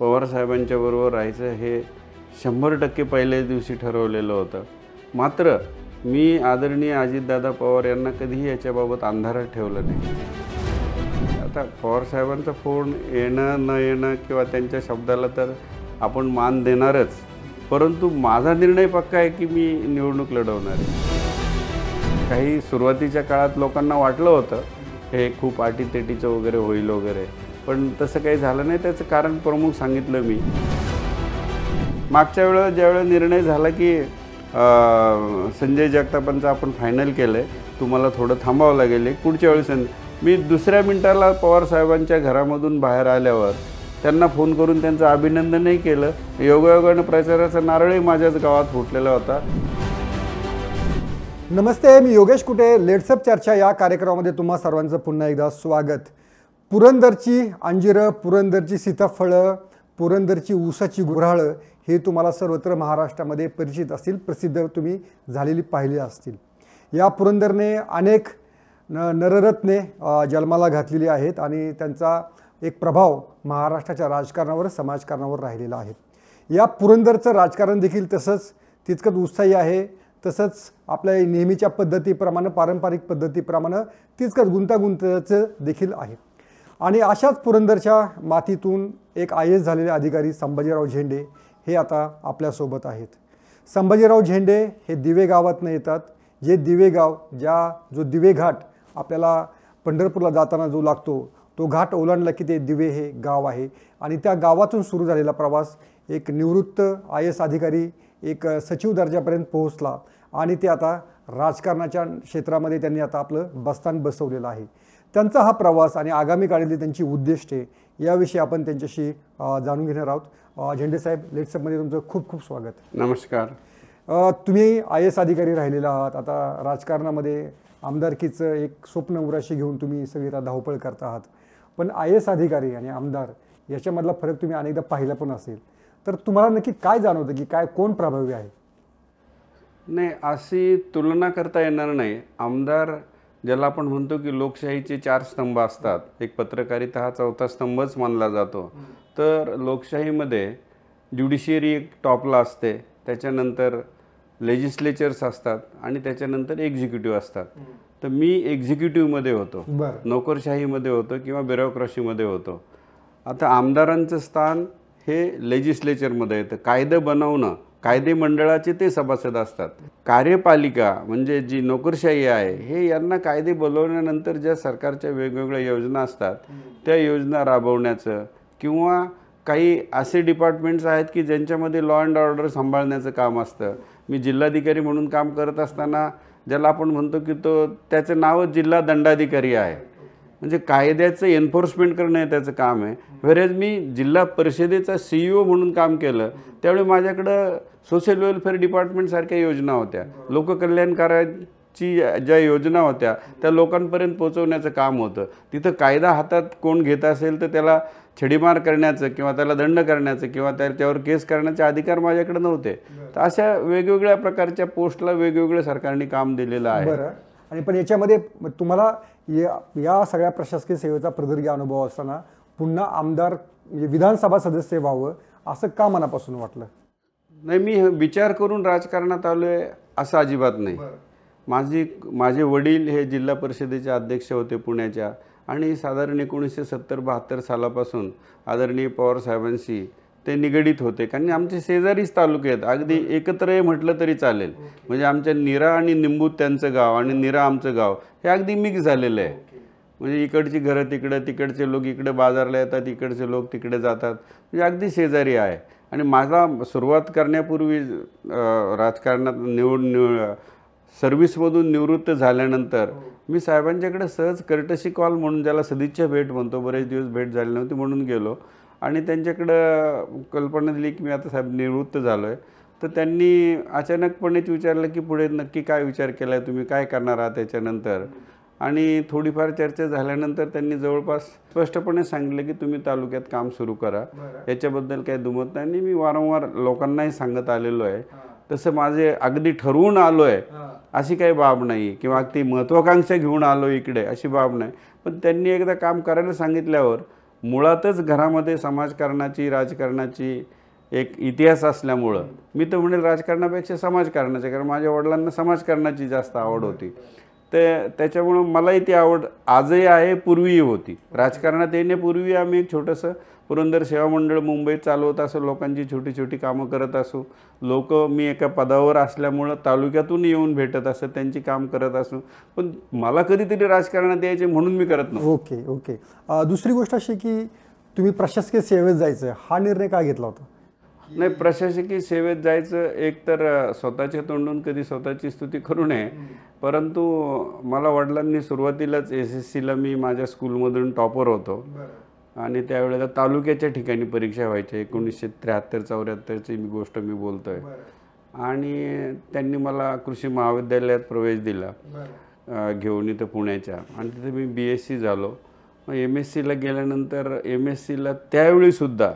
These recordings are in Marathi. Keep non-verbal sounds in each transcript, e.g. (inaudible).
पवारसाहेबांच्या बरोबर राहायचं हे शंभर टक्के पहिल्याच दिवशी ठरवलेलं होतं मात्र मी आदरणीय अजितदादा पवार यांना कधीही याच्याबाबत अंधारात ठेवलं नाही आता पवारसाहेबांचा फोन येणं न येणं किंवा त्यांच्या शब्दाला तर आपण मान देणारच परंतु माझा निर्णय पक्का आहे की मी निवडणूक लढवणार आहे काही सुरुवातीच्या काळात लोकांना वाटलं होतं हे खूप आटीतेटीचं वगैरे होईल वगैरे पण तसं काही झालं नाही त्याचं कारण प्रमुख सांगितलं मी मागच्या वेळेला ज्यावेळेला निर्णय झाला की संजय जगतापांचं आपण फायनल केलं आहे तुम्हाला थोडं थांबावं लागेल पुढच्या वेळेस मी दुसऱ्या मिनिटाला पवारसाहेबांच्या घरामधून बाहेर आल्यावर त्यांना फोन करून त्यांचं अभिनंदनही केलं योगायोगानं प्रचाराचा नारळही माझ्याच गावात फुटलेला होता नमस्ते मी योगेश कुटे लेट्सअप चर्चा या कार्यक्रमामध्ये तुम्हा सर्वांचं पुन्हा एकदा स्वागत पुरंदरची अंजिरं पुरंदरची सीताफळं पुरंदरची ऊसाची गुऱ्हाळं हे तुम्हाला सर्वत्र महाराष्ट्रामध्ये परिचित असतील प्रसिद्ध तुम्ही झालेली पाहिली असतील या पुरंदरने अनेक न नररत्ने जन्माला घातलेली आहेत आणि त्यांचा एक प्रभाव महाराष्ट्राच्या राजकारणावर समाजकारणावर राहिलेला आहे या पुरंदरचं राजकारण देखील तसंच तितकंच उत्साही आहे तसंच आपल्या नेहमीच्या पद्धतीप्रमाणे पारंपरिक पद्धतीप्रमाणे तितकंच गुंतागुंताचं देखील आहे आणि अशाच पुरंदरच्या मातीतून एक आय एस झालेले अधिकारी संभाजीराव झेंडे हे आता आपल्यासोबत आहेत संभाजीराव झेंडे हे दिवे गावातनं येतात जे दिवे गाव ज्या जो दिवे घाट आपल्याला पंढरपूरला जाताना जो लागतो तो घाट ओलांडला की ते दिवे हे गाव आहे आणि त्या गावातून सुरू झालेला प्रवास एक निवृत्त आय एस अधिकारी एक सचिव दर्जापर्यंत पोहोचला आणि ते आता राजकारणाच्या क्षेत्रामध्ये त्यांनी आता आपलं बस्तान बसवलेलं आहे त्यांचा हा प्रवास आणि आगामी काळातली त्यांची उद्दिष्टे याविषयी आपण त्यांच्याशी जाणून घेणार आहोत झेंडेसाहेब साहेब लेट्सअपमध्ये तुमचं खूप खूप स्वागत नमस्कार तुम्ही आय एस अधिकारी राहिलेला आहात आता राजकारणामध्ये आमदारकीचं एक स्वप्न उराशी घेऊन तुम्ही सगळी धावपळ करता आहात पण आय एस अधिकारी आणि आमदार याच्यामधला फरक तुम्ही अनेकदा पाहिला पण असेल तर तुम्हाला नक्की काय जाणवतं की काय कोण प्रभावी आहे नाही अशी तुलना करता येणार नाही आमदार ज्याला आपण म्हणतो की लोकशाहीचे चार स्तंभ असतात एक पत्रकारिता हा चौथा स्तंभच मानला जातो तर लोकशाहीमध्ये ज्युडिशियरी एक टॉपला असते त्याच्यानंतर लेजिस्लेचर्स असतात आणि त्याच्यानंतर एक्झिक्युटिव्ह असतात तर मी एक्झिक्युटिव्हमध्ये होतो नोकरशाहीमध्ये होतो किंवा ब्युरोक्रॉशीमध्ये होतो आता आमदारांचं स्थान हे लेजिस्लेचरमध्ये येतं कायदं बनवणं कायदे मंडळाचे ते सभासद असतात कार्यपालिका म्हणजे जी नोकरशाही आहे हे यांना कायदे बोलवल्यानंतर ज्या सरकारच्या वेगवेगळ्या योजना असतात त्या योजना राबवण्याचं किंवा काही असे डिपार्टमेंट्स आहेत की ज्यांच्यामध्ये लॉ अँड ऑर्डर सांभाळण्याचं काम असतं मी जिल्हाधिकारी म्हणून काम करत असताना ज्याला आपण म्हणतो की तो त्याचं नावच जिल्हा दंडाधिकारी आहे म्हणजे कायद्याचं एन्फोर्समेंट करणं हे त्याचं काम आहे व्हेरेज मी जिल्हा परिषदेचा सीईओ e म्हणून काम केलं त्यावेळी माझ्याकडं सोशल वेलफेअर डिपार्टमेंटसारख्या योजना होत्या लोककल्याणकाराची ज्या योजना होत्या त्या लोकांपर्यंत पोहोचवण्याचं काम होतं तिथं कायदा हातात कोण घेत असेल तर त्याला छडीमार करण्याचं किंवा त्याला दंड करण्याचं किंवा त्यावर केस करण्याचे अधिकार माझ्याकडे नव्हते तर अशा वेगवेगळ्या प्रकारच्या पोस्टला वेगवेगळ्या सरकारने काम दिलेलं आहे आणि पण याच्यामध्ये तुम्हाला या या सगळ्या प्रशासकीय सेवेचा प्रदीर्घ अनुभव असताना पुन्हा आमदार म्हणजे विधानसभा सदस्य व्हावं असं का मनापासून वाटलं नाही मी विचार करून राजकारणात आलो आहे असं अजिबात नाही माझी माझे वडील हे जिल्हा परिषदेचे अध्यक्ष होते पुण्याच्या आणि साधारण एकोणीसशे सत्तर बहात्तर सालापासून आदरणीय पवारसाहेबांशी ते निगडीत होते कारण आमचे शेजारीच तालुक्यात अगदी एकत्र म्हटलं तरी चालेल म्हणजे आमच्या निरा आणि निंबू त्यांचं गाव आणि निरा आमचं गाव हे अगदी मिक्स झालेलं आहे म्हणजे इकडची घरं तिकडं तिकडचे लोक इकडे बाजारला येतात इकडचे लोक तिकडे जातात म्हणजे अगदी शेजारी आहे आणि माझा सुरुवात करण्यापूर्वी राजकारणात निवड निव सर्व्हिसमधून निवृत्त झाल्यानंतर हो. मी साहेबांच्याकडे सहज कर्टशी कॉल म्हणून ज्याला सदिच्छा भेट म्हणतो बरेच दिवस भेट झाली नव्हती म्हणून गेलो आणि त्यांच्याकडं कल्पना दिली की मी आता साहेब निवृत्त झालो आहे तर त्यांनी अचानकपणेच विचारलं की पुढे नक्की काय विचार केला आहे तुम्ही काय करणार आहात त्याच्यानंतर आणि थोडीफार चर्चा झाल्यानंतर त्यांनी जवळपास स्पष्टपणे सांगितलं की तुम्ही तालुक्यात काम सुरू करा याच्याबद्दल काही दुमत नाही आणि मी वारंवार लोकांनाही सांगत आलेलो आहे तसं माझे अगदी ठरवून आलो आहे अशी काही बाब नाही किंवा अगदी महत्त्वाकांक्षा घेऊन आलो इकडे अशी बाब नाही पण त्यांनी एकदा काम करायला सांगितल्यावर मुळातच घरामध्ये समाजकारणाची राजकारणाची एक इतिहास असल्यामुळं मी तर म्हणेल राजकारणापेक्षा समाजकारणाचे कारण माझ्या वडिलांना समाजकारणाची जास्त आवड होती ते त्याच्यामुळं मलाही ती आवड आजही आहे पूर्वीही होती राजकारणात येण्यापूर्वी आम्ही एक छोटंसं पुरंदर सेवा मंडळ मुंबईत चालवत असो लोकांची छोटी छोटी कामं करत असो लोक मी एका पदावर असल्यामुळं तालुक्यातून येऊन भेटत असत त्यांची काम करत असो पण मला कधीतरी राजकारणात यायचे म्हणून मी करत नाही ओके ओके दुसरी गोष्ट अशी की तुम्ही प्रशासकीय सेवेत जायचं हा निर्णय का घेतला होता नाही प्रशासकीय सेवेत जायचं एक तर स्वतःच्या तोंडून कधी स्वतःची स्तुती करू नये परंतु मला वडिलांनी सुरुवातीलाच एस एस सीला मी माझ्या स्कूलमधून टॉपर होतो आणि त्यावेळेला तालुक्याच्या ठिकाणी परीक्षा व्हायच्या एकोणीसशे त्र्याहत्तर चौऱ्याहत्तरची मी गोष्ट मी बोलतोय आणि त्यांनी मला कृषी महाविद्यालयात प्रवेश दिला घेऊन इथं पुण्याच्या आणि तिथे मी बी एस सी झालो मग एम एस सीला गेल्यानंतर एम एस सीला त्यावेळीसुद्धा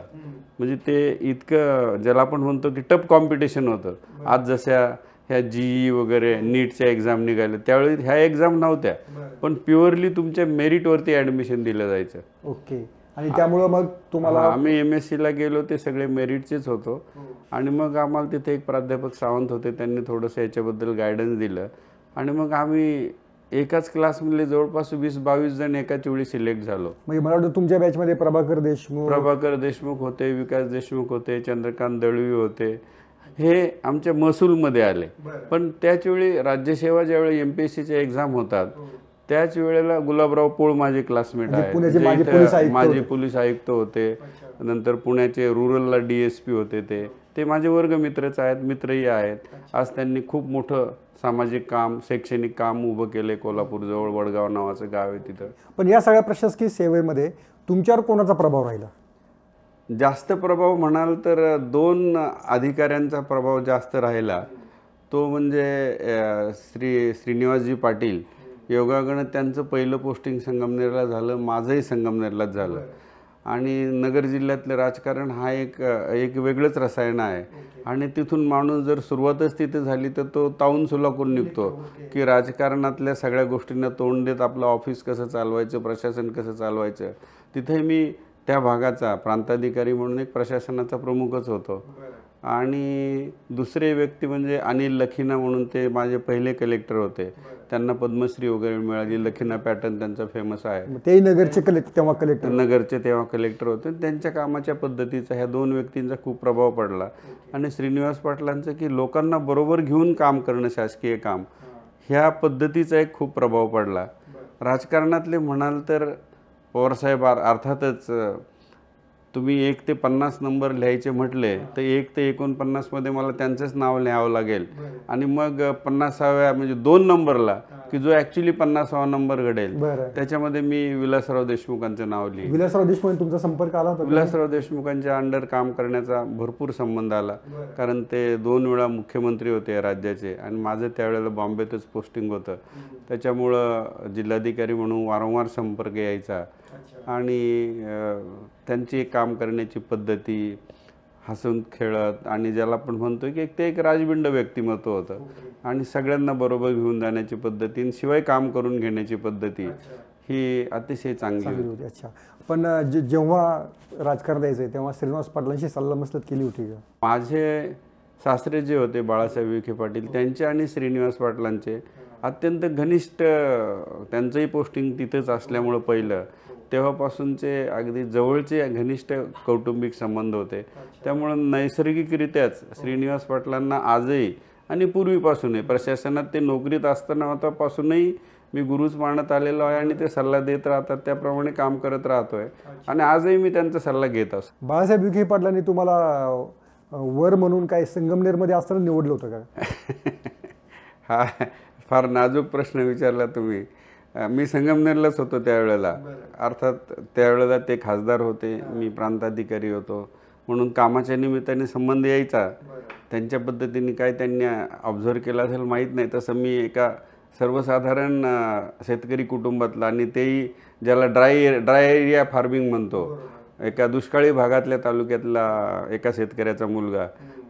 म्हणजे ते इतकं ज्याला आपण म्हणतो की टप कॉम्पिटिशन होतं आज जशा ह्या जी ई e वगैरे नीटच्या एक्झाम निघाल्या त्यावेळी ह्या एक्झाम नव्हत्या पण प्युअरली तुमच्या मेरिटवरती ॲडमिशन दिलं जायचं ओके आणि त्यामुळं मग तुम्हाला आम्ही एम एस सीला गेलो ते सगळे मेरिटचेच होतो आणि मग आम्हाला तिथे एक प्राध्यापक सावंत होते त्यांनी थोडंसं याच्याबद्दल गायडन्स दिलं आणि मग आम्ही एकाच क्लासमधले जवळपास वीस बावीस जण एकाच वेळी सिलेक्ट झालो म्हणजे मला वाटतं तुमच्या बॅचमध्ये प्रभाकर देशमुख प्रभाकर देशमुख होते विकास देशमुख होते चंद्रकांत दळवी होते हे आमच्या महसूलमध्ये आले पण त्याच वेळी राज्यसेवा ज्यावेळी एम पी एस सीच्या एक्झाम होतात हो. त्याच वेळेला गुलाबराव पोळ माझे क्लासमेट म्हणजे आहेत माझे पोलीस आयुक्त होते नंतर पुण्याचे रुरलला डीएसपी होते ते ते माझे वर्गमित्रच आहेत मित्रही आहेत आज त्यांनी खूप मोठं सामाजिक काम शैक्षणिक काम उभं केले कोल्हापूरजवळ वडगाव नावाचं गाव आहे तिथं पण या सगळ्या प्रशासकीय सेवेमध्ये तुमच्यावर कोणाचा प्रभाव राहिला जास्त प्रभाव म्हणाल तर दोन अधिकाऱ्यांचा प्रभाव जास्त राहिला तो म्हणजे श्री श्रीनिवासजी पाटील योगागण त्यांचं पहिलं पोस्टिंग संगमनेरला झालं माझंही संगमनेरलाच झालं आणि नगर जिल्ह्यातलं राजकारण हा एक एक वेगळंच रसायन आहे आणि तिथून माणूस जर सुरुवातच तिथे झाली तर तो ताऊन सुलाकून निघतो की राजकारणातल्या सगळ्या गोष्टींना तोंड देत आपलं ऑफिस कसं चालवायचं प्रशासन कसं चालवायचं तिथे मी त्या भागाचा प्रांताधिकारी म्हणून एक प्रशासनाचा प्रमुखच होतो आणि दुसरे व्यक्ती म्हणजे अनिल लखीना म्हणून ते माझे पहिले कलेक्टर होते त्यांना पद्मश्री वगैरे मिळाली लखिना पॅटर्न त्यांचा फेमस आहे ते नगरचे कलेक्टर तेव्हा कलेक्टर नगरचे तेव्हा कलेक्टर होते त्यांच्या कामाच्या पद्धतीचा ह्या दोन व्यक्तींचा खूप प्रभाव पडला आणि श्रीनिवास पाटलांचं की लोकांना बरोबर घेऊन काम करणं शासकीय काम ह्या पद्धतीचा एक खूप प्रभाव पडला राजकारणातले म्हणाल तर पवारसाहेब अर्थातच तुम्ही एक ते पन्नास नंबर लिहायचे म्हटले तर एक ते एकोणपन्नासमध्ये मला त्यांचंच नाव लिहावं लागेल आणि मग पन्नासाव्या म्हणजे दोन नंबरला की जो ऍक्च्युली पन्नासावा नंबर घडेल त्याच्यामध्ये मी विलासराव देशमुखांचं नाव लिहिलं विलासराव देशमुख तुमचा संपर्क आला होता विलासराव देशमुखांच्या अंडर काम करण्याचा भरपूर संबंध आला कारण ते दोन वेळा मुख्यमंत्री होते राज्याचे आणि माझं त्यावेळेला बॉम्बेतच पोस्टिंग होतं त्याच्यामुळं जिल्हाधिकारी म्हणून वारंवार संपर्क यायचा आणि त्यांची काम करण्याची पद्धती हसून खेळत आणि ज्याला आपण म्हणतो की एक ते एक राजबिंड व्यक्तिमत्व होतं आणि सगळ्यांना बरोबर घेऊन जाण्याची पद्धती शिवाय काम करून घेण्याची पद्धती ही अतिशय चांगली होती अच्छा पण जेव्हा राजकारण द्यायचं तेव्हा श्रीनिवास पाटलांशी सल्लामसलत केली होती का माझे शास्त्री जे होते बाळासाहेब विखे पाटील त्यांचे आणि श्रीनिवास पाटलांचे अत्यंत घनिष्ठ त्यांचंही पोस्टिंग तिथंच असल्यामुळं पहिलं तेव्हापासूनचे अगदी जवळचे घनिष्ठ कौटुंबिक संबंध होते त्यामुळं नैसर्गिकरित्याच श्रीनिवास पाटलांना आजही आणि पूर्वीपासूनही प्रशासनात ते नोकरीत असताना असतानापासूनही मी गुरुच मानत आलेलो आहे आणि ते सल्ला देत राहतात त्याप्रमाणे काम करत राहतोय आणि आजही मी त्यांचा सल्ला घेत असतो बाळासाहेब विखे पाटलांनी तुम्हाला वर म्हणून काय संगमनेरमध्ये असताना निवडलं होतं का (laughs) हा फार नाजूक प्रश्न विचारला तुम्ही मी संगमनेरलाच होतो त्यावेळेला अर्थात त्यावेळेला ते खासदार होते मी प्रांताधिकारी होतो म्हणून कामाच्या निमित्ताने संबंध यायचा त्यांच्या पद्धतीने काय त्यांनी ऑब्झर्व केला असेल माहीत नाही तसं मी एका सर्वसाधारण शेतकरी कुटुंबातला आणि तेही ज्याला ड्राय ड्राय एरिया फार्मिंग म्हणतो एका दुष्काळी भागातल्या तालुक्यातला एका शेतकऱ्याचा मुलगा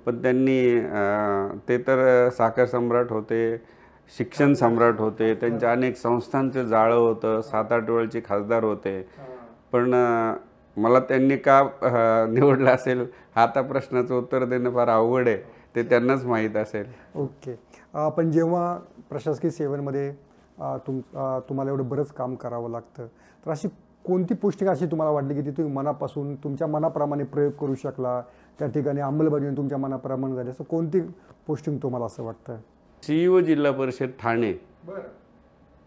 पण त्यांनी ते तर साखर सम्राट होते शिक्षण सम्राट होते त्यांच्या अनेक संस्थांचं जाळं होतं सात आठ वेळचे खासदार होते पण मला त्यांनी का निवडलं असेल हा आता प्रश्नाचं उत्तर देणं फार अवघड आहे ते त्यांनाच माहीत असेल ओके पण जेव्हा प्रशासकीय सेवेमध्ये तुम तुम्हाला एवढं बरंच काम करावं लागतं तर अशी कोणती पुस्तकं अशी तुम्हाला वाटली की ती तुम्ही मनापासून तुमच्या मनाप्रमाणे प्रयोग करू शकला त्या ठिकाणी अंमलबजावणी तुमच्या मनाप्रमाणे झाली असं कोणती पोस्टिंग तुम्हाला असं वाटतं सीईओ जिल्हा परिषद ठाणे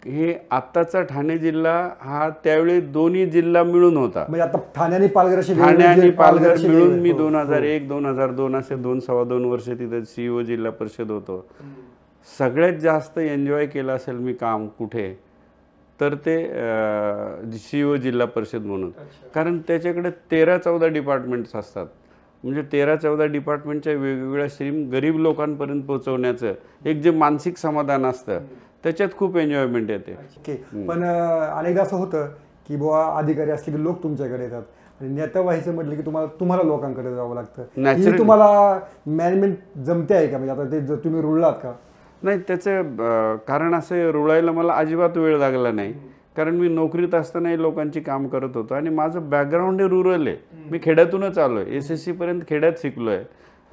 हे आत्ताचा ठाणे जिल्हा हा त्यावेळी दोन्ही जिल्हा मिळून होता म्हणजे आता ठाण्याने पालघर ठाणे आणि पालघर मिळून मी हो, हो. दोन हजार एक दोन हजार दोन असे दोन सव्वा दोन वर्ष तिथे सीईओ जिल्हा परिषद होतो सगळ्यात जास्त एन्जॉय केलं असेल मी काम कुठे तर ते सी ओ e जिल्हा परिषद म्हणून कारण त्याच्याकडे तेरा चौदा डिपार्टमेंट्स असतात म्हणजे तेरा चौदा डिपार्टमेंटच्या वेगवेगळ्या स्ट्रीम गरीब लोकांपर्यंत पोहोचवण्याचं एक जे मानसिक समाधान असतं त्याच्यात खूप एन्जॉयमेंट येते पण अनेकदा असं होतं की बुवा अधिकारी असले की लोक तुमच्याकडे येतात आणि नेता व्हायचं म्हटलं की तुम्हाला तुम्हाला लोकांकडे जावं लागतं तुम्हाला मॅनेजमेंट जमते आहे का म्हणजे आता ते तुम्ही रुळलात का नाही त्याचं कारण असं रुळायला मला अजिबात वेळ लागला नाही कारण मी नोकरीत असतानाही लोकांची काम करत होतो आणि माझं बॅकग्राऊंड हे रुरल आहे मी खेड्यातूनच आलो आहे एस एस सीपर्यंत खेड्यात शिकलो आहे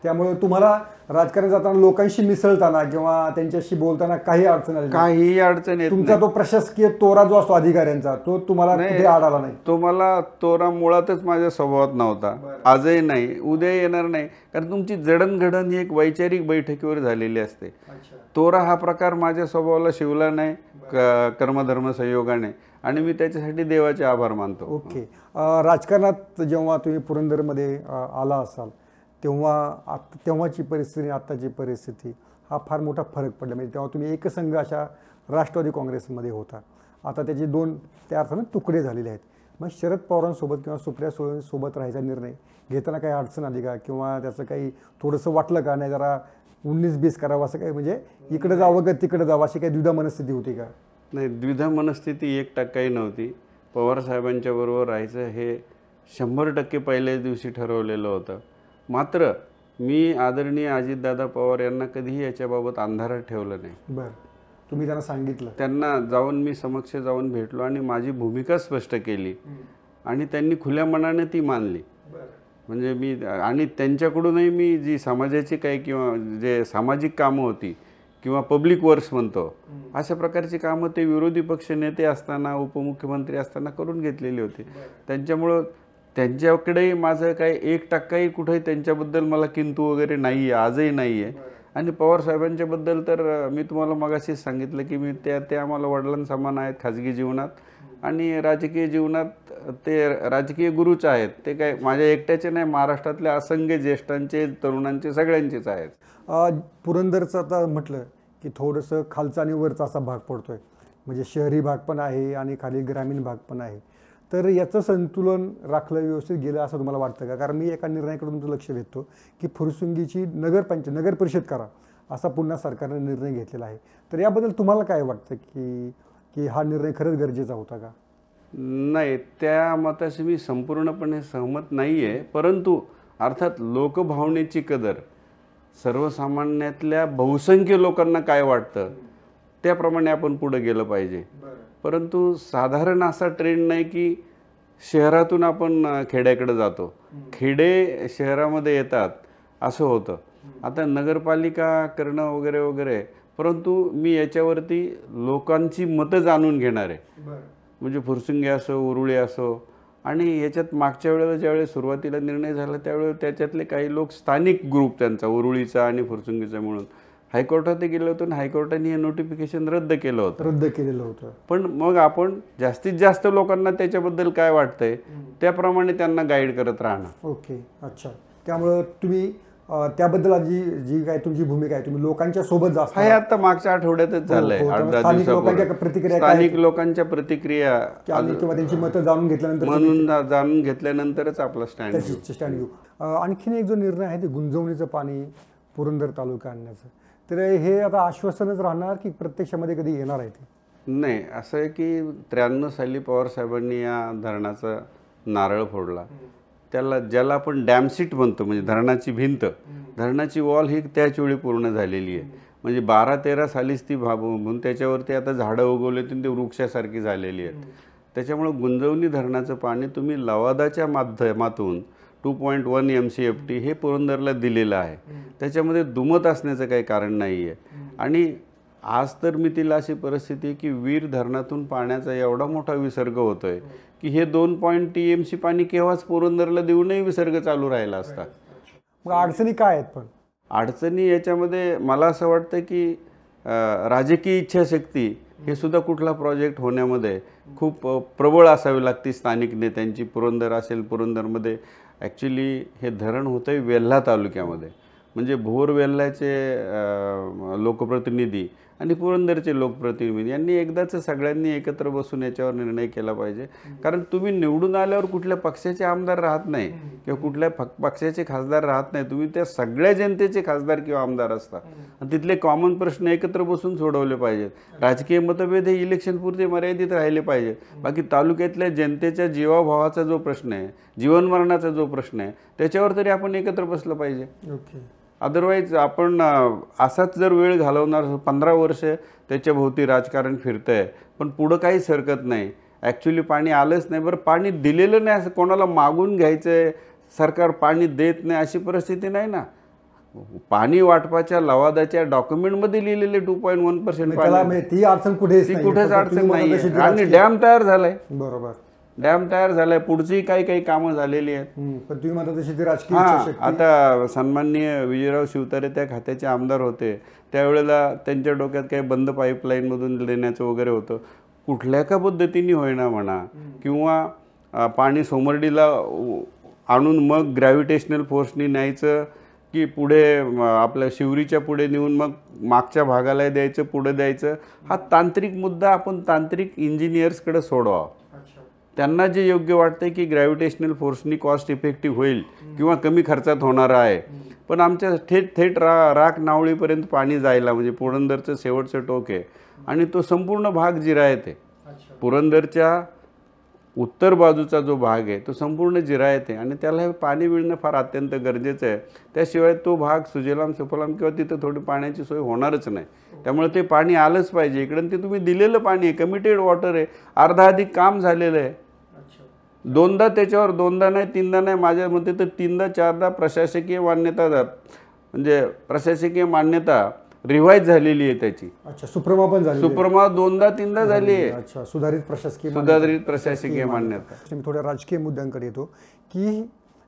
त्यामुळे तुम्हाला राजकारण जाताना लोकांशी मिसळताना किंवा त्यांच्याशी बोलताना काही अडचण आली काही अडचण आहे तुमचा तो प्रशासकीय तोरा जो असतो अधिकाऱ्यांचा तो तुम्हाला कुठे आला नाही तो मला तोरा मुळातच माझ्या स्वभावात नव्हता आजही नाही उद्या येणार नाही कारण तुमची जडणघडण ही एक वैचारिक बैठकीवर झालेली असते तोरा हा प्रकार माझ्या स्वभावाला शिवला नाही कर्मधर्म संयोगाने आणि मी त्याच्यासाठी देवाचे आभार मानतो ओके राजकारणात जेव्हा तुम्ही पुरंदरमध्ये आला असाल तेव्हा आत् तेव्हाची परिस्थिती आणि आत्ताची परिस्थिती हा फार मोठा फरक पडला म्हणजे तेव्हा तुम्ही एकसंघ अशा राष्ट्रवादी काँग्रेसमध्ये होता आता त्याचे दोन त्या अर्थानं तुकडे झालेले आहेत मग शरद पवारांसोबत किंवा सुप्रिया सोबत राहायचा निर्णय घेताना काही अडचण आली का किंवा त्याचं काही थोडंसं वाटलं का नाही जरा उन्नीस बीस करावं असं काही म्हणजे इकडे जावं का तिकडे जावं अशी काही द्विधा मनस्थिती होती का नाही द्विधा मनस्थिती एक टक्काही नव्हती पवारसाहेबांच्या बरोबर राहायचं हे शंभर टक्के पहिल्याच दिवशी ठरवलेलं होतं मात्र मी आदरणीय अजितदादा पवार यांना कधीही याच्याबाबत अंधारात ठेवलं नाही बरं तुम्ही त्यांना सांगितलं त्यांना जाऊन मी समक्ष जाऊन भेटलो आणि माझी भूमिका स्पष्ट केली आणि त्यांनी खुल्या मनाने ती मानली म्हणजे मी आणि त्यांच्याकडूनही मी जी समाजाची काही किंवा जे सामाजिक कामं होती किंवा पब्लिक वर्क्स म्हणतो अशा प्रकारची कामं ते विरोधी पक्ष नेते असताना उपमुख्यमंत्री असताना करून घेतलेली होती त्यांच्यामुळं त्यांच्याकडे माझं काय एक टक्काही कुठे त्यांच्याबद्दल मला किंतू वगैरे नाही आहे आजही नाही आहे आणि पवार साहेबांच्याबद्दल तर मी तुम्हाला मगाशीच सांगितलं की मी त्या ते आम्हाला वडिलांसमान आहेत खाजगी जीवनात आणि राजकीय जीवनात ते राजकीय गुरुच आहेत ते काय माझ्या एकट्याचे नाही महाराष्ट्रातल्या असंख्य ज्येष्ठांचे तरुणांचे सगळ्यांचेच आहेत पुरंदरचं आता म्हटलं की थोडंसं खालचा आणि वरचा असा भाग पडतो आहे म्हणजे शहरी भाग पण आहे आणि खाली ग्रामीण भाग पण आहे तर याचं संतुलन राखलं व्यवस्थित गेलं असं तुम्हाला वाटतं का कारण मी एका निर्णयाकडून तुमचं लक्ष वेधतो की फुरसुंगीची नगरपंच नगर परिषद करा असा पुन्हा सरकारने निर्णय घेतलेला आहे तर याबद्दल तुम्हाला काय वाटतं की की हा निर्णय खरंच गरजेचा होता का नाही त्या मताशी मी संपूर्णपणे सहमत नाही आहे परंतु अर्थात लोकभावनेची कदर सर्वसामान्यातल्या बहुसंख्य लोकांना काय वाटतं त्याप्रमाणे आपण पुढे गेलं पाहिजे परंतु साधारण असा ट्रेंड नाही की शहरातून आपण खेड्याकडे जातो खेडे शहरामध्ये येतात असं होतं आता नगरपालिका करणं वगैरे वगैरे परंतु मी याच्यावरती लोकांची मतं जाणून घेणार आहे म्हणजे फुरसिंगे असो उरुळे असो आणि याच्यात मागच्या वेळेला ज्यावेळेस सुरुवातीला निर्णय झाला त्यावेळेला त्याच्यातले काही लोक स्थानिक ग्रुप त्यांचा उरुळीचा आणि फुरसुंगीचा मिळून हायकोर्टात गेलो होतो आणि हायकोर्टाने हे नोटिफिकेशन रद्द केलं होतं रद्द केलेलं होतं पण मग आपण जास्तीत जास्त लोकांना त्याच्याबद्दल काय वाटतंय त्याप्रमाणे त्यांना गाईड करत राहणं ओके अच्छा त्यामुळं तुम्ही त्याबद्दल जी जी काय तुमची भूमिका आहे तुम्ही लोकांच्या सोबत जास्त हे आता मागच्या आठवड्यातच हो, हो, झालंय हो, लोकांच्या प्रतिक्रिया स्थानिक लोकांच्या प्रतिक्रिया किंवा त्यांची मतं जाणून घेतल्यानंतर म्हणून जाणून घेतल्यानंतरच आपला स्टँड स्टँड घेऊ आणखीन एक जो निर्णय आहे ते गुंजवणीचं पाणी पुरंदर तालुका आणण्याचं तर हे आता आश्वासनच राहणार की प्रत्यक्षामध्ये कधी येणार आहे ते नाही असं आहे की त्र्याण्णव साली पवारसाहेबांनी या धरणाचा नारळ फोडला त्याला ज्याला आपण सीट म्हणतो म्हणजे धरणाची भिंत धरणाची वॉल ही त्याच वेळी पूर्ण झालेली आहे म्हणजे बारा तेरा सालीच ती भाबून त्याच्यावरती आता झाडं उगवली होती ते वृक्षासारखी झालेली आहेत त्याच्यामुळं गुंजवणी धरणाचं पाणी तुम्ही लवादाच्या माध्यमातून two point one M C F T हे पुरंदरला दिलेलं आहे त्याच्यामध्ये दुमत असण्याचं काही कारण नाही आहे आणि आज तर मी तिला अशी परिस्थिती आहे की वीर धरणातून पाण्याचा एवढा मोठा विसर्ग होतो आहे हो. की हे दोन पॉईंट टी एम सी पाणी केव्हाच पुरंदरला देऊनही विसर्ग चालू राहिला असता मग अडचणी काय आहेत पण अडचणी याच्यामध्ये मला असं वाटतं की राजकीय इच्छाशक्ती हे सुद्धा कुठला प्रोजेक्ट होण्यामध्ये खूप प्रबळ असावी लागते स्थानिक नेत्यांची पुरंदर असेल पुरंदरमध्ये ॲक्च्युली हे धरण होतं आहे वेल्हा तालुक्यामध्ये म्हणजे भोरवेल्लाचे लोकप्रतिनिधी आणि पुरंदरचे लोकप्रतिनिधी यांनी एकदाच सगळ्यांनी एकत्र बसून याच्यावर निर्णय केला पाहिजे कारण तुम्ही निवडून आल्यावर कुठल्या पक्षाचे आमदार राहत नाही किंवा कुठल्या पक्षाचे खासदार राहत नाही तुम्ही त्या सगळ्या जनतेचे खासदार किंवा आमदार असता तिथले कॉमन प्रश्न एकत्र बसून सोडवले पाहिजेत राजकीय मतभेद हे इलेक्शनपुरते मर्यादित राहिले पाहिजे बाकी तालुक्यातल्या जनतेच्या जीवाभावाचा जो प्रश्न आहे जीवनमरणाचा जो प्रश्न आहे त्याच्यावर तरी आपण एकत्र बसलं पाहिजे ओके अदरवाईज आपण असाच जर वेळ घालवणार पंधरा वर्ष त्याच्याभोवती राजकारण फिरतं आहे पण पुढं काही सरकत नाही ॲक्च्युली पाणी आलंच नाही बरं पाणी दिलेलं नाही असं कोणाला मागून घ्यायचं आहे सरकार पाणी देत नाही अशी परिस्थिती नाही ना पाणी वाटपाच्या लवादाच्या डॉक्युमेंटमध्ये लिहिलेले टू पॉईंट वन पर्सेंट ती अडचण कुठे कुठेच अडचण नाही आणि डॅम तयार झालाय बरोबर डॅम तयार झालाय पुढची काही काही कामं झालेली आहेत तुम्ही आता तशी आता सन्माननीय विजयराव शिवतारे त्या खात्याचे आमदार होते त्यावेळेला त्यांच्या डोक्यात काही बंद मधून देण्याचं वगैरे होतं कुठल्या का पद्धतीने होईना म्हणा किंवा पाणी सोमर्डीला आणून मग ग्रॅव्हिटेशनल फोर्सनी न्यायचं की पुढे आपल्या शिवरीच्या पुढे नेऊन मग मागच्या भागाला द्यायचं पुढे द्यायचं हा तांत्रिक मुद्दा आपण तांत्रिक इंजिनियर्सकडे सोडवा त्यांना जे योग्य वाटते की ग्रॅव्हिटेशनल फोर्सनी कॉस्ट इफेक्टिव्ह होईल किंवा कमी खर्चात होणार आहे पण आमच्या थेट थेट रा राख नावळीपर्यंत पाणी जायला म्हणजे पुरंदरचं शेवटचं टोक आहे आणि तो संपूर्ण भाग जिरा येते पुरंदरच्या उत्तर बाजूचा जो भाग आहे तो संपूर्ण जिरा येते आणि त्याला हे पाणी मिळणं फार अत्यंत गरजेचं आहे त्याशिवाय तो भाग सुजलाम सुफलाम किंवा तिथं थोडी पाण्याची सोय होणारच नाही त्यामुळे ते पाणी आलंच पाहिजे इकडं ते तुम्ही दिलेलं पाणी आहे कमिटेड वॉटर आहे अर्धा अधिक काम झालेलं आहे दोनदा त्याच्यावर दोनदा नाही तीनदा नाही माझ्या मते तर तीनदा चारदा प्रशासकीय मान्यता म्हणजे प्रशासकीय मान्यता रिवाईज झालेली आहे त्याची अच्छा सुप्रमा पण झाली सुप्रमा दोनदा तीनदा झाली आहे अच्छा सुधारित प्रशासकीय सुधारित प्रशासकीय मान्यता मी थोड्या राजकीय मुद्द्यांकडे येतो की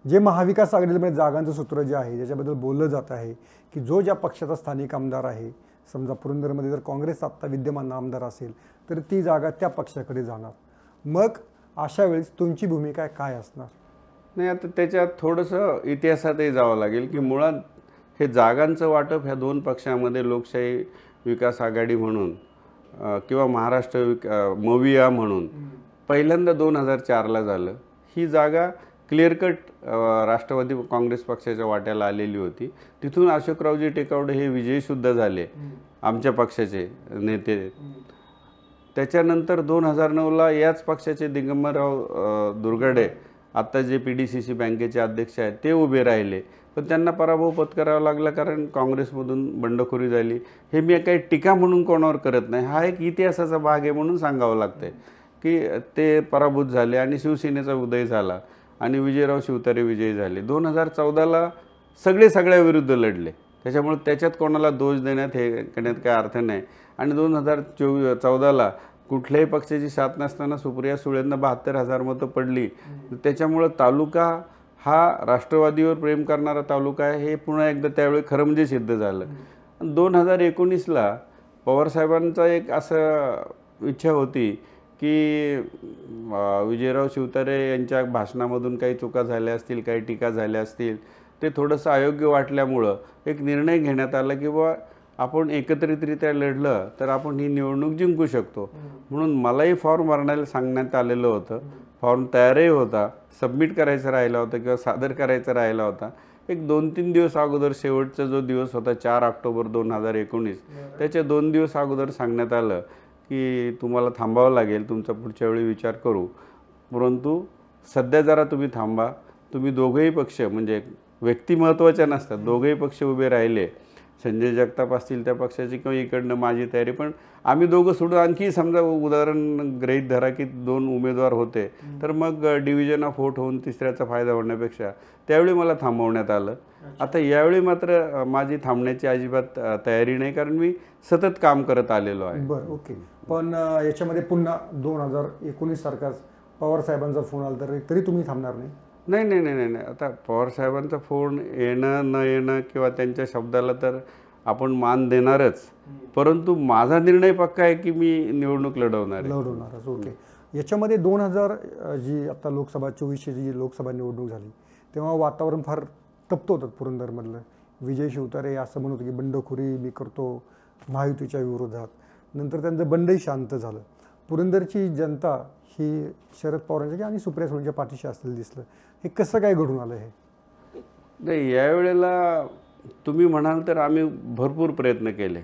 जे महाविकास आघाडीमध्ये जागांचं सूत्र जे आहे ज्याच्याबद्दल बोललं जात आहे की जो ज्या पक्षाचा स्थानिक आमदार आहे समजा पुरंदरमध्ये जर काँग्रेस आत्ता विद्यमान आमदार असेल तर ती जागा त्या पक्षाकडे जाणार मग अशा वेळेस तुमची भूमिका काय असणार नाही आता त्याच्यात थोडंसं इतिहासातही जावं लागेल की मुळात हे जागांचं वाटप ह्या दोन पक्षामध्ये लोकशाही विकास आघाडी म्हणून किंवा महाराष्ट्र विका मविया म्हणून पहिल्यांदा दोन हजार चारला झालं ही जागा क्लिअर कट राष्ट्रवादी काँग्रेस पक्षाच्या वाट्याला आलेली होती तिथून अशोकरावजी टेकावडे हे विजयीसुद्धा झाले आमच्या पक्षाचे नेते त्याच्यानंतर दोन हजार नऊला याच पक्षाचे दिगंबरराव दुर्गडे आत्ता J P D C C बँकेचे अध्यक्ष आहेत ते उभे राहिले पण त्यांना पराभव पत्करावा लागला कारण काँग्रेसमधून बंडखोरी झाली हे मी काही टीका म्हणून कोणावर करत नाही हा एक इतिहासाचा भाग आहे म्हणून सांगावं लागतं की ते पराभूत झाले आणि शिवसेनेचा उदय झाला आणि विजयराव शिवतारे विजयी झाले दोन हजार चौदाला सगळे सगळ्याविरुद्ध लढले त्याच्यामुळे त्याच्यात कोणाला दोष देण्यात हे करण्यात काय अर्थ नाही आणि दोन हजार चोवी चौदाला कुठल्याही पक्षाची साथ नसताना सुप्रिया सुळेंना बहात्तर हजार मतं पडली त्याच्यामुळं तालुका हा राष्ट्रवादीवर प्रेम करणारा तालुका आहे हे पुन्हा एकदा त्यावेळी खरं म्हणजे सिद्ध झालं दोन हजार एकोणीसला पवारसाहेबांचा एक असं इच्छा होती की विजयराव शिवतारे यांच्या भाषणामधून काही चुका झाल्या असतील काही टीका झाल्या असतील ते थोडंसं अयोग्य वाटल्यामुळं एक निर्णय घेण्यात आला की बा आपण एकत्रितरित्या लढलं तर आपण ही निवडणूक जिंकू शकतो म्हणून मलाही फॉर्म भरण्याला सांगण्यात आलेलं होतं फॉर्म तयारही होता सबमिट करायचा राहिला होता किंवा सादर करायचा राहिला होता एक दोन तीन दिवस अगोदर शेवटचा जो दिवस होता चार ऑक्टोबर दोन हजार एकोणीस त्याच्या दोन दिवस अगोदर सांगण्यात आलं की तुम्हाला थांबावं लागेल तुमचा पुढच्या वेळी विचार करू परंतु सध्या जरा तुम्ही थांबा तुम्ही दोघंही पक्ष म्हणजे व्यक्ती महत्त्वाच्या नसतात दोघंही पक्ष उभे राहिले संजय जगताप असतील त्या पक्षाची किंवा इकडनं माझी तयारी पण आम्ही दोघं सोडून आणखी समजा उदाहरण ग्रहित धरा की दोन उमेदवार होते तर मग डिव्हिजन ऑफ वोट होऊन तिसऱ्याचा फायदा होण्यापेक्षा त्यावेळी मला थांबवण्यात आलं आता यावेळी मात्र माझी थांबण्याची अजिबात तयारी नाही कारण मी सतत काम करत आलेलो आहे बरं ओके पण याच्यामध्ये पुन्हा दोन हजार एकोणीस सारखाच पवारसाहेबांचा फोन आला तर तरी तुम्ही थांबणार नाही नाही नाही नाही नाही आता पवारसाहेबांचा फोन येणं न येणं किंवा त्यांच्या शब्दाला तर आपण मान देणारच परंतु माझा निर्णय पक्का आहे की मी निवडणूक लढवणार लढवणारच ओके याच्यामध्ये दोन हजार जी आता लोकसभा चोवीसशे जी लोकसभा निवडणूक झाली तेव्हा वातावरण फार तप्त होतं पुरंदरमधलं विजय शिवतारे असं म्हणत होतं की बंडखोरी मी करतो महायुतीच्या विरोधात नंतर त्यांचं बंडही शांत झालं पुरंदरची जनता ही शरद पवारांच्या आणि सुप्रिया सुळेंच्या पाठीशी असलेलं दिसलं हे कसं काय घडून आलं हे नाही यावेळेला तुम्ही म्हणाल तर आम्ही भरपूर प्रयत्न केले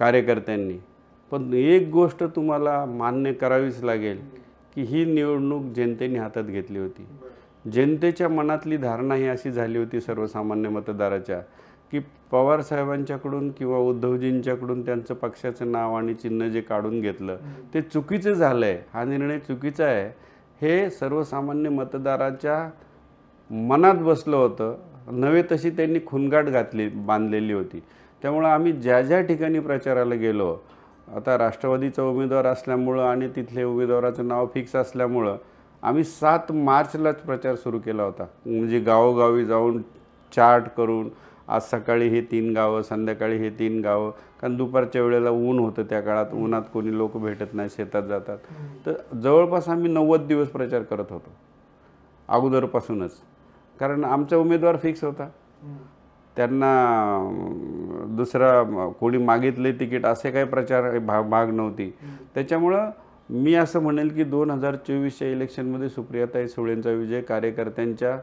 कार्यकर्त्यांनी पण एक गोष्ट तुम्हाला मान्य करावीच लागेल की ही निवडणूक जनतेने हातात घेतली होती जनतेच्या मनातली धारणा ही अशी झाली होती सर्वसामान्य मतदाराच्या की पवारसाहेबांच्याकडून किंवा उद्धवजींच्याकडून त्यांचं पक्षाचं नाव आणि चिन्ह जे काढून घेतलं ते चुकीचं झालं आहे हा निर्णय चुकीचा आहे हे सर्वसामान्य मतदाराच्या मनात बसलं होतं नव्हे तशी त्यांनी खुनगाट घातली बांधलेली होती त्यामुळं आम्ही ज्या ज्या ठिकाणी प्रचाराला गेलो आता राष्ट्रवादीचा उमेदवार असल्यामुळं आणि तिथले उमेदवाराचं नाव फिक्स असल्यामुळं आम्ही सात मार्चलाच प्रचार सुरू केला होता म्हणजे गावोगावी जाऊन चार्ट करून आज सकाळी हे तीन गावं संध्याकाळी हे तीन गावं कारण दुपारच्या वेळेला ऊन होतं त्या काळात उन्हात कोणी लोक भेटत नाही शेतात जातात तर जवळपास आम्ही नव्वद दिवस प्रचार करत होतो अगोदरपासूनच कारण आमचा उमेदवार फिक्स होता त्यांना दुसरा कोणी मागितले तिकीट असे काही प्रचार भाग भाग नव्हती त्याच्यामुळं मी असं म्हणेल की दोन हजार चोवीसच्या इलेक्शनमध्ये सुप्रियाताई सुळेंचा विजय कार्यकर्त्यांच्या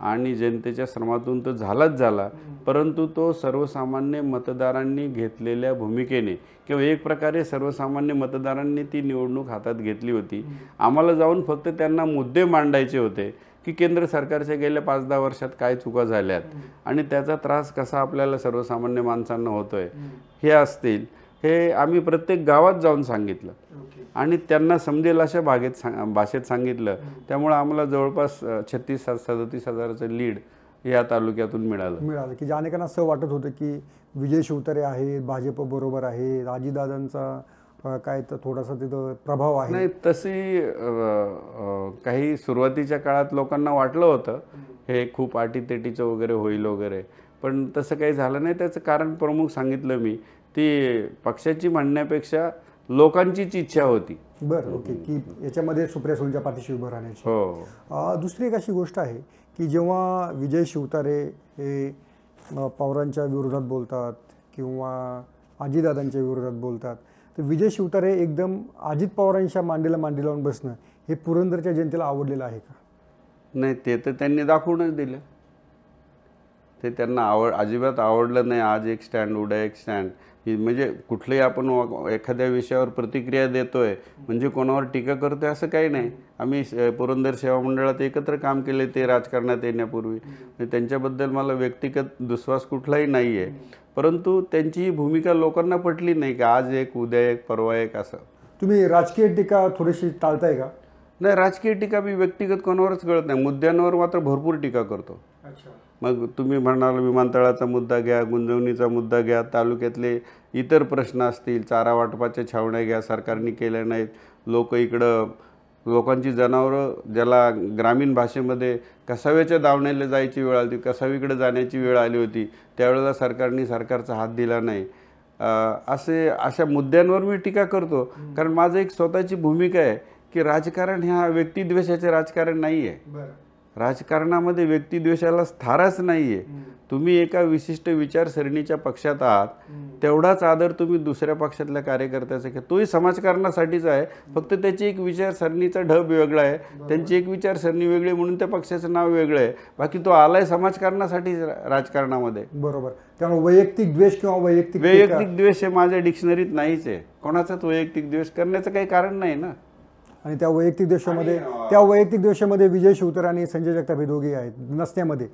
आणि जनतेच्या श्रमातून तर झालाच झाला परंतु तो सर्वसामान्य मतदारांनी घेतलेल्या भूमिकेने किंवा एक प्रकारे सर्वसामान्य मतदारांनी ती निवडणूक हातात घेतली होती आम्हाला जाऊन फक्त त्यांना मुद्दे मांडायचे होते की केंद्र सरकारच्या गेल्या पाच दहा वर्षात काय चुका झाल्यात आणि त्याचा त्रास कसा आपल्याला सर्वसामान्य माणसांना होतोय हे असतील हे आम्ही प्रत्येक गावात जाऊन सांगितलं आणि त्यांना समजेल अशा भागेत सांग भाषेत सांगितलं त्यामुळे आम्हाला जवळपास छत्तीस सदतीस हजाराचं लीड या तालुक्यातून मिळालं मिळालं की जे अनेकांना असं वाटत होतं की विजय शिवतरे आहेत भाजप बरोबर आहे राजीदादांचा काय तर थोडासा तिथं प्रभाव आहे नाही तसे काही सुरुवातीच्या काळात लोकांना वाटलं होतं हे खूप आटीतेटीचं वगैरे होईल वगैरे पण तसं काही झालं नाही त्याचं कारण प्रमुख सांगितलं मी ती पक्षाची म्हणण्यापेक्षा लोकांचीच इच्छा होती बरं ओके की याच्यामध्ये सुप्रिया सुलच्या पाठीशी उभं राहण्याची हो दुसरी एक अशी गोष्ट आहे की जेव्हा विजय शिवतारे हे पवारांच्या विरोधात बोलतात किंवा आजीदादांच्या विरोधात बोलतात तर विजय शिवतारे एकदम अजित पवारांच्या मांडीला मांडी लावून बसणं हे पुरंदरच्या जनतेला आवडलेलं आहे का नाही ते तर त्यांनी दाखवूनच दिलं ते त्यांना आवड अजिबात आवडलं नाही आज एक स्टँड उद्या एक स्टँड म्हणजे कुठलंही आपण एखाद्या विषयावर प्रतिक्रिया देतो आहे म्हणजे कोणावर टीका करतो आहे असं काही नाही आम्ही पुरंदर सेवा मंडळात एकत्र काम केले ते राजकारणात येण्यापूर्वी म्हणजे त्यांच्याबद्दल मला व्यक्तिगत दुस्वास कुठलाही नाही आहे परंतु त्यांची भूमिका लोकांना पटली नाही का आज एक उद्या एक परवा एक असं तुम्ही राजकीय टीका थोडीशी टाळताय का नाही राजकीय टीका मी व्यक्तिगत कोणावरच कळत नाही मुद्द्यांवर मात्र भरपूर टीका करतो अच्छा मग तुम्ही म्हणाल विमानतळाचा मुद्दा घ्या गुंजवणीचा मुद्दा घ्या तालुक्यातले इतर प्रश्न असतील चारा वाटपाच्या छावण्या घ्या सरकारने केल्या नाहीत लोक इकडं लोकांची जनावरं ज्याला ग्रामीण भाषेमध्ये कसाव्याच्या दावण्याला जायची वेळ आली होती कसावीकडे जाण्याची वेळ आली होती त्यावेळेला सरकारने सरकारचा हात दिला नाही असे अशा मुद्द्यांवर मी टीका करतो कारण माझं एक स्वतःची भूमिका आहे की राजकारण ह्या व्यक्तिद्वेषाचे राजकारण नाही आहे राजकारणामध्ये व्यक्तिद्वेषाला स्थारच नाहीये तुम्ही एका विशिष्ट विचारसरणीच्या पक्षात आहात तेवढाच आदर तुम्ही दुसऱ्या पक्षातल्या कार्यकर्त्याचा घ्या तोही समाजकारणासाठीच आहे फक्त त्याची एक विचारसरणीचा ढब वेगळा आहे त्यांची एक विचारसरणी वेगळी म्हणून त्या पक्षाचं नाव वेगळं आहे बाकी तो आलाय समाजकारणासाठी राजकारणामध्ये बरोबर त्यामुळे वैयक्तिक द्वेष किंवा वैयक्तिक वैयक्तिक द्वेष हे माझ्या डिक्शनरीत नाहीच आहे कोणाचाच वैयक्तिक द्वेष करण्याचं काही कारण नाही ना आणि त्या वैयक्तिक द्वेषामध्ये त्या वैयक्तिक द्वेषामध्ये विजय शिवतर आणि संजय जगताप हे दोघे आहेत नसण्यामध्ये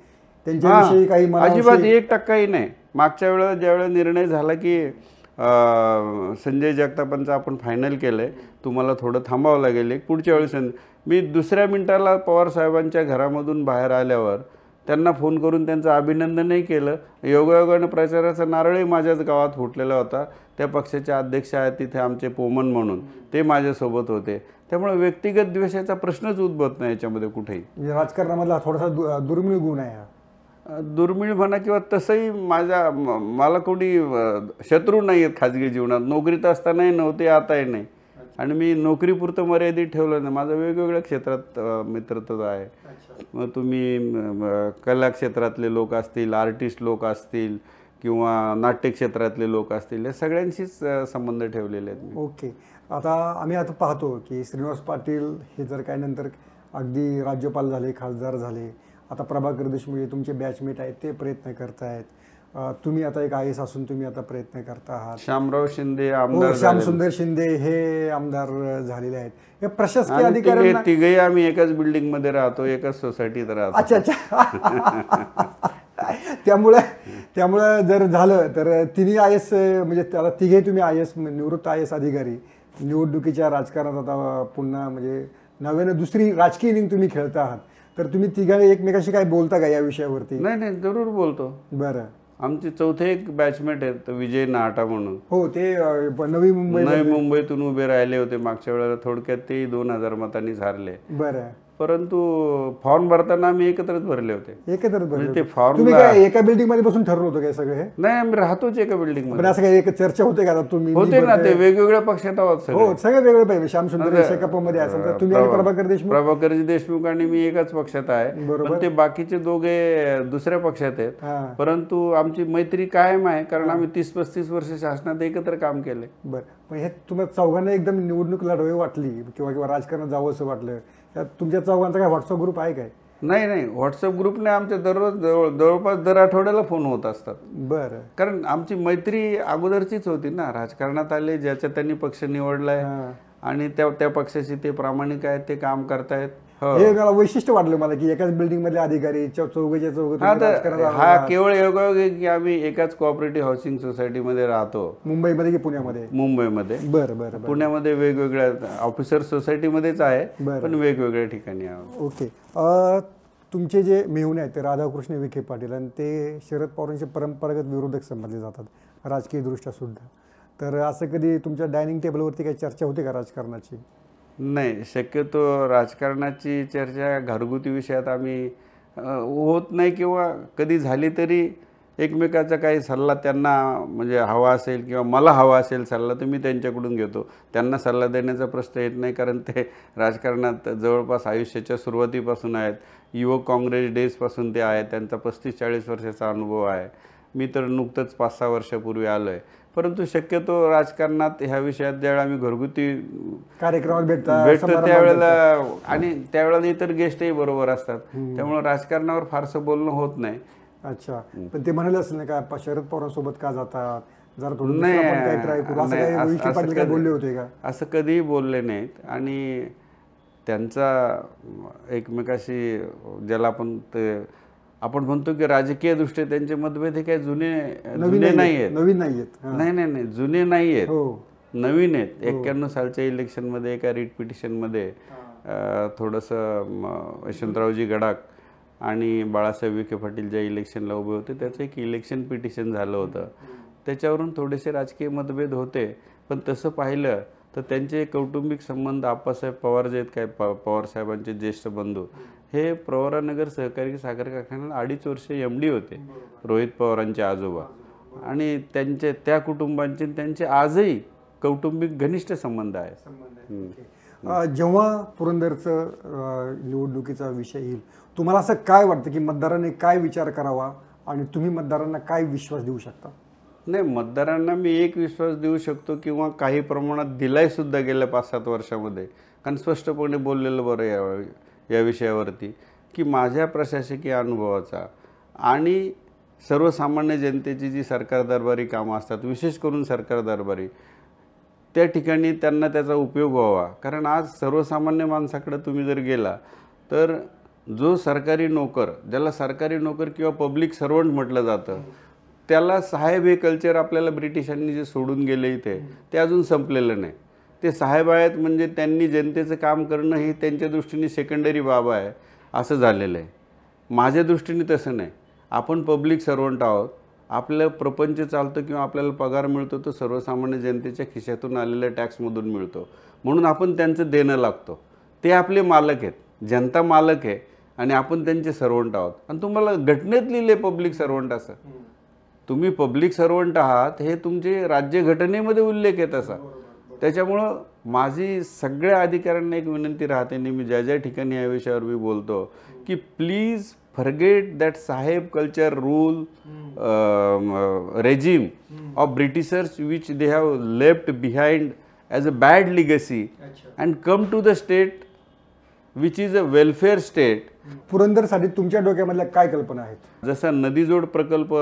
त्यांच्याविषयी काही अजिबात एक टक्काही नाही मागच्या वेळेला ज्यावेळेस निर्णय झाला की संजय जगतापांचं आपण फायनल केलं आहे तुम्हाला थोडं थांबावं लागेल पुढच्या वेळेस मी दुसऱ्या मिनिटाला पवारसाहेबांच्या घरामधून बाहेर आल्यावर त्यांना फोन करून त्यांचं अभिनंदनही केलं योगायोगानं प्रचाराचा नारळही माझ्याच गावात फुटलेला होता त्या पक्षाचे अध्यक्ष आहेत तिथे आमचे पोमन म्हणून ते माझ्यासोबत होते त्यामुळे व्यक्तिगत द्वेषाचा प्रश्नच उद्भवत नाही याच्यामध्ये कुठेही म्हणजे राजकारणामधला थोडासा दुर्मिळ गुण आहे दुर्मिळ म्हणा किंवा तसंही माझ्या मला कोणी शत्रू नाही आहेत खाजगी जीवनात नोकरीत असतानाही नव्हते आताही नाही आणि मी नोकरीपुरतं मर्यादित ठेवलं नाही माझं वेगवेगळ्या क्षेत्रात मित्रता आहे मग तुम्ही कला क्षेत्रातले लोक असतील आर्टिस्ट लोक असतील किंवा नाट्य क्षेत्रातले लोक असतील या सगळ्यांशीच संबंध ठेवलेले आहेत ओके आता आम्ही आता पाहतो की श्रीनिवास पाटील हे जर काय नंतर अगदी राज्यपाल झाले खासदार झाले आता प्रभाकर देशमुख हे तुमचे बॅचमेट आहेत ते प्रयत्न करतायत तुम्ही आता एक आय एस असून तुम्ही आता प्रयत्न करता आहात श्यामराव शिंदे हो, आमदार श्यामसुंदर शिंदे हे आमदार झालेले आहेत हे प्रशासकीय अधिकारी तिघही आम्ही एकाच बिल्डिंग मध्ये राहतो एकाच सोसायटीत राहतो अच्छा अच्छा त्यामुळे त्यामुळे जर झालं तर तिन्ही आय एस म्हणजे त्याला तिघे तुम्ही आय एस निवृत्त आय एस अधिकारी निवडणुकीच्या राजकारणात आता पुन्हा म्हणजे नव्याने दुसरी राजकीय इनिंग तुम्ही खेळता आहात तर तुम्ही तिघा एकमेकाशी काय बोलता का या विषयावरती नाही नाही जरूर बोलतो बरं आमचे चौथे एक बॅचमेट आहेत विजय नाटा म्हणून हो ते नवी मुंबई नवी मुंबईतून उभे राहिले होते मागच्या वेळेला थोडक्यात ते दोन हजार मतांनी झाले बरं परंतु फॉर्म भरताना आम्ही एकत्रच भरले होते एकत्रच भरले म्हणजे ते फॉर्म एका बिल्डिंग मध्ये बसून ठरलो होतो काय सगळे नाही आम्ही राहतोच एका बिल्डिंग मध्ये असं काही एक चर्चा होते का तुम्ही होते ना ते वेगवेगळ्या पक्षात आहोत हो सगळे वेगळे पाहिजे श्याम सुंदर मध्ये असेल तुम्ही प्रभाकर देशमुख प्रभाकर देशमुख आणि मी एकाच पक्षात आहे पण ते बाकीचे दोघे दुसऱ्या पक्षात आहेत परंतु आमची मैत्री कायम आहे कारण आम्ही तीस पस्तीस वर्ष शासनात एकत्र काम केले बरं मग हे तुम्हाला चौघांना एकदम निवडणूक लढवे वाटली किंवा किंवा राजकारणात जावं असं वाटलं तर तुमच्या चौघांचा काय व्हॉट्सअप ग्रुप आहे काय नाही नाही व्हॉट्सअप ग्रुपने आमच्या दररोज जवळ जवळपास दर आठवड्याला फोन होत असतात बरं कारण आमची मैत्री अगोदरचीच होती ना राजकारणात आले ज्याच्या त्यांनी पक्ष निवडला निवडलाय आणि त्या त्या पक्षाशी ते प्रामाणिक आहेत ते काम करतायत हो. हे मला वैशिष्ट्य वाटलं मला की एकाच बिल्डिंग मधले अधिकारी चौघेच्या चौघे हा केवळ योगायोग की आम्ही एकाच कोऑपरेटिव्ह हाऊसिंग सोसायटी मध्ये राहतो मुंबईमध्ये की पुण्यामध्ये मुंबईमध्ये बरं बरं पुण्यामध्ये वेगवेगळ्या ऑफिसर सोसायटी मध्येच आहे पण वेगवेगळ्या ठिकाणी ओके तुमचे जे मेहुणे आहेत ते राधाकृष्ण विखे पाटील आणि ते शरद पवारांचे परंपरागत विरोधक समजले जातात राजकीय दृष्ट्या सुद्धा तर असं कधी तुमच्या डायनिंग टेबलवरती काही चर्चा होते का राजकारणाची नाही शक्यतो राजकारणाची चर्चा घरगुती विषयात आम्ही होत नाही किंवा कधी झाली तरी एकमेकाचा काही सल्ला त्यांना म्हणजे हवा असेल किंवा मला हवा असेल सल्ला तर मी त्यांच्याकडून घेतो त्यांना सल्ला देण्याचा प्रश्न येत नाही कारण ते राजकारणात जवळपास आयुष्याच्या सुरुवातीपासून आहेत युवक काँग्रेस डेजपासून ते आहेत त्यांचा पस्तीस चाळीस वर्षाचा अनुभव आहे मी तर नुकतंच पाच सहा वर्षापूर्वी आलो आहे परंतु शक्यतो राजकारणात ह्या विषयात ज्यावेळेला आम्ही घरगुती कार्यक्रमात भेटतो भेटतो त्यावेळेला आणि त्यावेळेला इतर गेस्टही बरोबर असतात त्यामुळे राजकारणावर फारसं बोलणं होत नाही अच्छा पण ते म्हणाले नाही नाही का शरद पवारांसोबत का जातात जरा बोलले होते का असं कधीही बोलले नाहीत आणि त्यांचा एकमेकाशी ज्याला आपण ते आपण म्हणतो की राजकीय दृष्ट्या त्यांचे मतभेद हे काही जुने जुने नाही आहेत नवीन नाही आहेत नाही नाही नाही जुने नाही आहेत हो. नवीन आहेत हो. एक्क्याण्णव सालच्या इलेक्शनमध्ये एका रिट मध्ये थोडस यशवंतरावजी गडाख आणि बाळासाहेब विखे पाटील ज्या इलेक्शनला उभे होते त्याचं एक इलेक्शन पिटिशन झालं होतं त्याच्यावरून थोडेसे राजकीय मतभेद होते पण तसं पाहिलं तर त्यांचे कौटुंबिक संबंध आप्पासाहेब पवार जे आहेत काय पवार पवारसाहेबांचे ज्येष्ठ बंधू हे प्रवरानगर सहकारी साखर कारखान्याला अडीच वर्ष एम डी होते रोहित पवारांचे आजोबा आणि त्यांचे त्या कुटुंबांचे त्यांचे आजही कौटुंबिक घनिष्ठ संबंध आहे जेव्हा पुरंदरचं निवडणुकीचा विषय येईल तुम्हाला असं काय वाटतं की मतदारांनी काय विचार करावा आणि तुम्ही मतदारांना काय विश्वास देऊ शकता नाही मतदारांना मी एक विश्वास देऊ शकतो किंवा काही प्रमाणात सुद्धा गेल्या पाच सात वर्षामध्ये कारण स्पष्टपणे बोललेलं बरं यावेळी या विषयावरती की माझ्या प्रशासकीय अनुभवाचा आणि सर्वसामान्य जनतेची जी सरकार दरबारी कामं असतात विशेष करून सरकार दरबारी त्या ठिकाणी त्यांना त्याचा उपयोग व्हावा कारण आज सर्वसामान्य माणसाकडं तुम्ही जर गेला तर जो सरकारी नोकर ज्याला सरकारी नोकर किंवा पब्लिक सर्वंट म्हटलं जातं त्याला साहेब हे कल्चर आपल्याला ब्रिटिशांनी जे सोडून गेले इथे ते अजून संपलेलं नाही ते साहेब आहेत म्हणजे त्यांनी जनतेचं काम करणं हे त्यांच्या दृष्टीने सेकंडरी बाब आहे असं झालेलं आहे माझ्या दृष्टीने तसं नाही आपण पब्लिक सर्वंट आहोत आपलं प्रपंच चालतं किंवा आपल्याला पगार मिळतो तो सर्वसामान्य जनतेच्या खिशातून आलेल्या टॅक्समधून मिळतो म्हणून आपण त्यांचं देणं लागतो ते आपले मालक आहेत जनता मालक आहे आणि आपण त्यांचे सर्वंट आहोत आणि तुम्हाला घटनेत लिहिले पब्लिक सर्वंट असं तुम्ही पब्लिक सर्वंट आहात हे तुमचे राज्यघटनेमध्ये उल्लेख आहेत असा त्याच्यामुळं माझी सगळ्या अधिकाऱ्यांना एक विनंती राहते मी ज्या ज्या ठिकाणी या विषयावर मी बोलतो की please forget that saheb culture rule regime of Britishers which they have left behind as a bad legacy and come to the state which is a welfare state पुरंदरसाठी तुमच्या डोक्यामधल्या काय कल्पना आहेत जसा नदीजोड प्रकल्प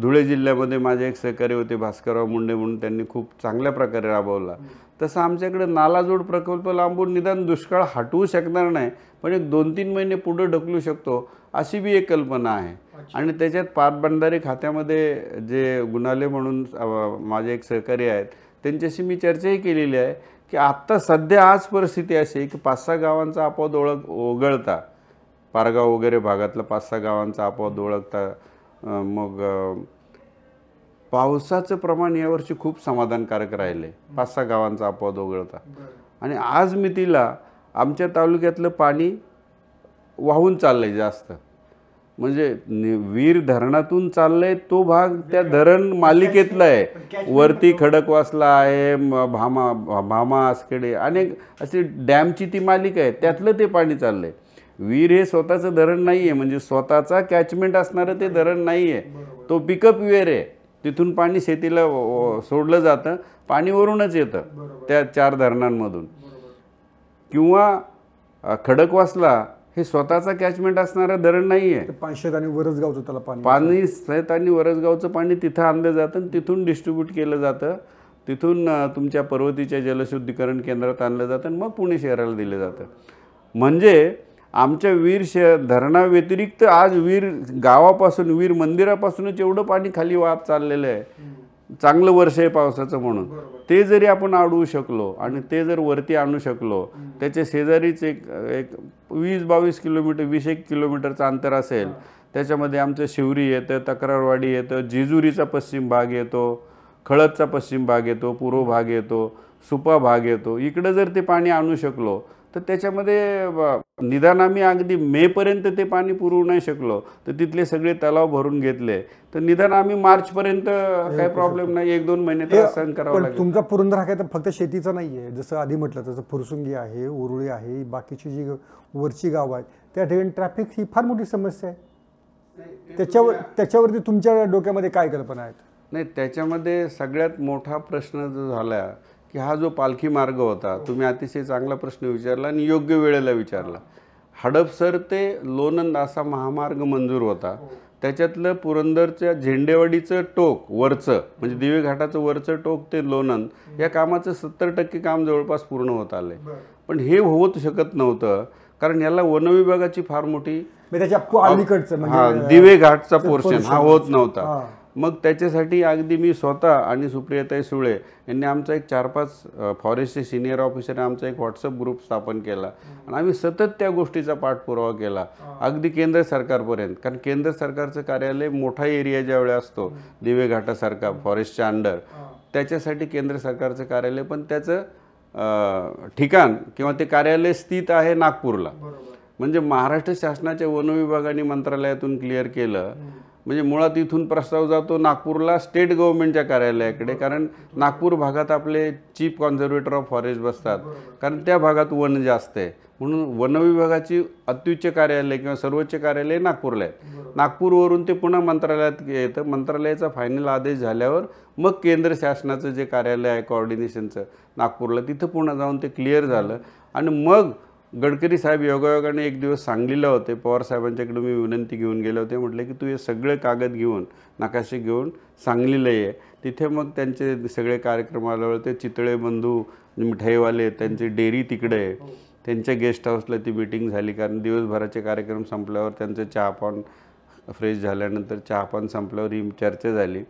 धुळे जिल्ह्यामध्ये माझे एक सहकारी होते भास्करराव मुंडे म्हणून त्यांनी खूप चांगल्या प्रकारे राबवला तसं आमच्याकडे नालाजोड प्रकल्प लांबून निदान दुष्काळ हटवू शकणार नाही पण एक दोन तीन महिने पुढं ढकलू शकतो अशी बी एक कल्पना आहे आणि त्याच्यात पाटबंधारे खात्यामध्ये जे गुणाले म्हणून माझे एक सहकारी आहेत त्यांच्याशी मी चर्चाही केलेली आहे की आत्ता सध्या आज परिस्थिती अशी आहे की पाच सहा गावांचा आपोआप ओळख ओघळता पारगाव वगैरे भागातला पाच सहा गावांचा आपोआप ओळखता मग पावसाचं प्रमाण यावर्षी खूप समाधानकारक राहिले पाच सहा गावांचा अपवाद वगळता आणि आज मी तिला आमच्या तालुक्यातलं पाणी वाहून चाललं आहे जास्त म्हणजे वीर धरणातून चाललंय तो भाग त्या धरण मालिकेतला आहे वरती खडकवासला आहे भामा भामा आसकडे अनेक असे डॅमची ती मालिका आहे त्यातलं ते पाणी चाललंय विहीर हे स्वतःचं धरण नाही आहे म्हणजे स्वतःचा कॅचमेंट असणारं ते धरण नाही आहे तो पिकअप विहीर आहे तिथून पाणी शेतीला सोडलं जातं पाणी वरूनच येतं त्या चार धरणांमधून किंवा खडकवासला हे स्वतःचा कॅचमेंट असणारं धरण नाही आहे पाचशेत आणि वरसगावचं त्याला पाणी पाणी शेत आणि वरसगावचं पाणी तिथं आणलं जातं आणि तिथून डिस्ट्रीब्यूट केलं जातं तिथून तुमच्या पर्वतीच्या जलशुद्धीकरण केंद्रात आणलं जातं आणि मग पुणे शहराला दिलं जातं म्हणजे आमच्या वीर श धरणाव्यतिरिक्त आज वीर गावापासून वीर मंदिरापासूनच एवढं पाणी खाली वाहत चाललेलं आहे चांगलं वर्ष आहे पावसाचं म्हणून ते जरी आपण अडवू शकलो आणि ते जर वरती आणू शकलो त्याचे शेजारीच एक एक वीस बावीस किलोमीटर वीस एक किलोमीटरचं अंतर असेल त्याच्यामध्ये आमचं शिवरी येतं तक्रारवाडी येतं जेजुरीचा पश्चिम भाग येतो खळदचा पश्चिम भाग येतो पूर्व भाग येतो सुपा भाग येतो इकडं जर ते पाणी आणू शकलो तर त्याच्यामध्ये निदान आम्ही अगदी मेपर्यंत ते पाणी पुरवू नाही शकलो तर तिथले सगळे तलाव भरून घेतले तर निदान आम्ही मार्चपर्यंत काही प्रॉब्लेम नाही एक दोन महिने सहन करावं लागेल तुमचा पुरंदर काय तर फक्त शेतीचा नाही आहे जसं आधी म्हटलं तसं फुरसुंगी आहे उरुळी आहे बाकीची जी वरची गावं आहेत त्या ठिकाणी ट्रॅफिक ही फार मोठी समस्या आहे त्याच्यावर त्याच्यावरती तुमच्या डोक्यामध्ये काय कल्पना आहेत नाही त्याच्यामध्ये सगळ्यात मोठा प्रश्न जो झाला की हा जो पालखी मार्ग होता हो. तुम्ही अतिशय चांगला प्रश्न विचारला आणि योग्य वेळेला विचारला हडपसर ते लोणंद असा महामार्ग मंजूर होता हो. त्याच्यातलं पुरंदरच्या झेंडेवाडीचं टोक वरचं म्हणजे हो. दिवे घाटाचं वरचं टोक ते लोणंद या कामाचं सत्तर टक्के काम जवळपास पूर्ण होत आलंय पण हे होत शकत नव्हतं कारण याला वनविभागाची फार मोठी म्हणजे त्याच्या म्हणजे दिवे घाटचा पोर्शन हा होत नव्हता मग त्याच्यासाठी अगदी मी स्वतः आणि सुप्रियाताई सुळे यांनी आमचा एक चार पाच फॉरेस्टचे सिनियर ऑफिसरने आमचा एक व्हॉट्सअप ग्रुप स्थापन केला आणि आम्ही सतत त्या गोष्टीचा पाठपुरावा केला अगदी केंद्र सरकारपर्यंत कारण केंद्र सरकारचं कार्यालय मोठा एरिया ज्यावेळेस असतो दिवे घाटासारखा फॉरेस्टच्या अंडर त्याच्यासाठी केंद्र सरकारचं कार्यालय पण त्याचं ठिकाण किंवा ते कार्यालय स्थित आहे नागपूरला म्हणजे महाराष्ट्र शासनाच्या वनविभागाने मंत्रालयातून क्लिअर केलं म्हणजे मुळात इथून प्रस्ताव जातो नागपूरला स्टेट गव्हर्नमेंटच्या कार्यालयाकडे कारण नागपूर भागात आपले चीफ कॉन्झर्वेटर ऑफ फॉरेस्ट बसतात कारण त्या भागात वन जास्त आहे म्हणून वनविभागाची अत्युच्च कार्यालय किंवा सर्वोच्च कार्यालय नागपूरला आहे नागपूरवरून ते पुन्हा मंत्रालयात येतं मंत्रालयाचा फायनल आदेश झाल्यावर मग केंद्र शासनाचं जे कार्यालय आहे कॉर्डिनेशनचं नागपूरला तिथं पुन्हा जाऊन ते क्लिअर झालं आणि मग गडकरी साहेब योगायोगाने एक दिवस सांगलीला होते पवार साहेबांच्याकडे मी विनंती घेऊन गेले होते म्हटले की तू हे सगळे कागद घेऊन नकाशे घेऊन सांगलीला ये तिथे मग त्यांचे सगळे आल्यावर ते चितळे बंधू मिठाईवाले त्यांची डेअरी तिकडे आहे हो. त्यांच्या गेस्ट हाऊसला ती मिटिंग झाली कारण दिवसभराचे कार्यक्रम संपल्यावर त्यांचं चहापान फ्रेश झाल्यानंतर चहापान संपल्यावर ही चर्चा झाली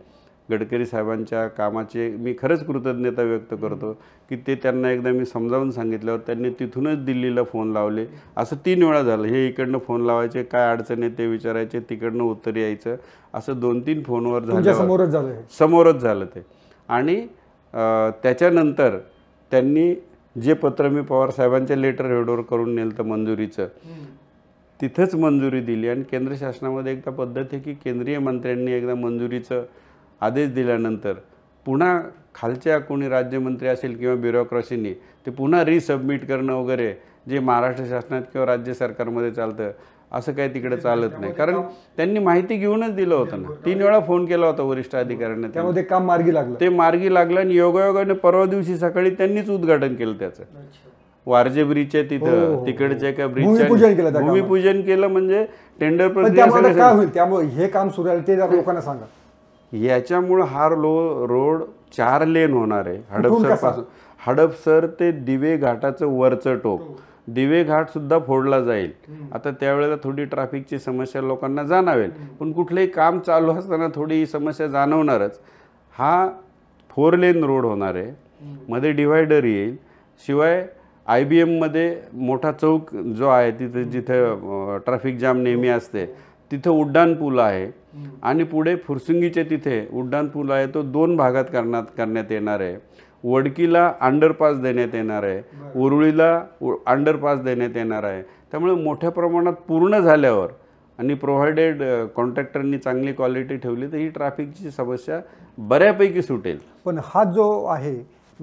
गडकरी साहेबांच्या कामाचे मी खरंच कृतज्ञता व्यक्त करतो की ते त्यांना एकदा मी समजावून सांगितल्यावर त्यांनी तिथूनच दिल्लीला फोन लावले असं तीन वेळा झालं हे इकडनं फोन लावायचे काय अडचण आहे ते विचारायचे तिकडनं उत्तर यायचं असं दोन तीन फोनवर झालं समोरच झालं समोरच झालं ते आणि त्याच्यानंतर त्यांनी जे पत्र मी पवार साहेबांच्या लेटर हेडवर करून नेलं तर मंजुरीचं तिथंच मंजुरी दिली आणि केंद्र शासनामध्ये एकदा पद्धत आहे की केंद्रीय मंत्र्यांनी एकदा मंजुरीचं आदेश दिल्यानंतर पुन्हा खालच्या कोणी राज्यमंत्री असेल किंवा ब्युरोक्रॅसीनी ते पुन्हा रिसबमिट करणं वगैरे जे महाराष्ट्र शासनात किंवा राज्य सरकारमध्ये चालतं असं काही तिकडे चालत नाही कारण त्यांनी माहिती घेऊनच दिलं होतं ना तीन वेळा फोन केला होता वरिष्ठ अधिकाऱ्यांना त्यामध्ये काम मार्गी लागलं ते मार्गी लागलं आणि योगायोगाने परवा दिवशी सकाळी त्यांनीच उद्घाटन केलं त्याचं वारजे ब्रिजच्या तिथं हो, हो, हो. तिकडच्या एका ब्रिजच्या भूमिपूजन केलं म्हणजे टेंडर प्रक्रिया काय होईल त्यामुळे हे काम सुरू आहे ते लोकांना सांगा याच्यामुळं हा लो रोड चार लेन होणार आहे हडपसरपासून हडपसर ते दिवे घाटाचं वरचं टोक हो. दिवे घाट सुद्धा फोडला जाईल आता त्यावेळेला थोडी ट्रॅफिकची समस्या लोकांना जाणवेल पण कुठलंही काम चालू असताना थोडी समस्या जाणवणारच हा फोर लेन रोड होणार आहे मध्ये डिव्हायडर येईल शिवाय आय बी एममध्ये मोठा चौक जो आहे तिथे जिथे ट्रॅफिक जाम नेहमी असते तिथं उड्डाणपूल आहे आणि पुढे फुरसुंगीचे तिथे उड्डाणपूल आहे तो दोन भागात करण्यात करण्यात येणार आहे वडकीला अंडरपास देण्यात येणार आहे उरुळीला अंडरपास देण्यात येणार आहे त्यामुळे मोठ्या प्रमाणात पूर्ण झाल्यावर आणि प्रोव्हायडेड कॉन्ट्रॅक्टरनी चांगली क्वालिटी ठेवली तर ही ट्रॅफिकची समस्या बऱ्यापैकी सुटेल पण हा जो आहे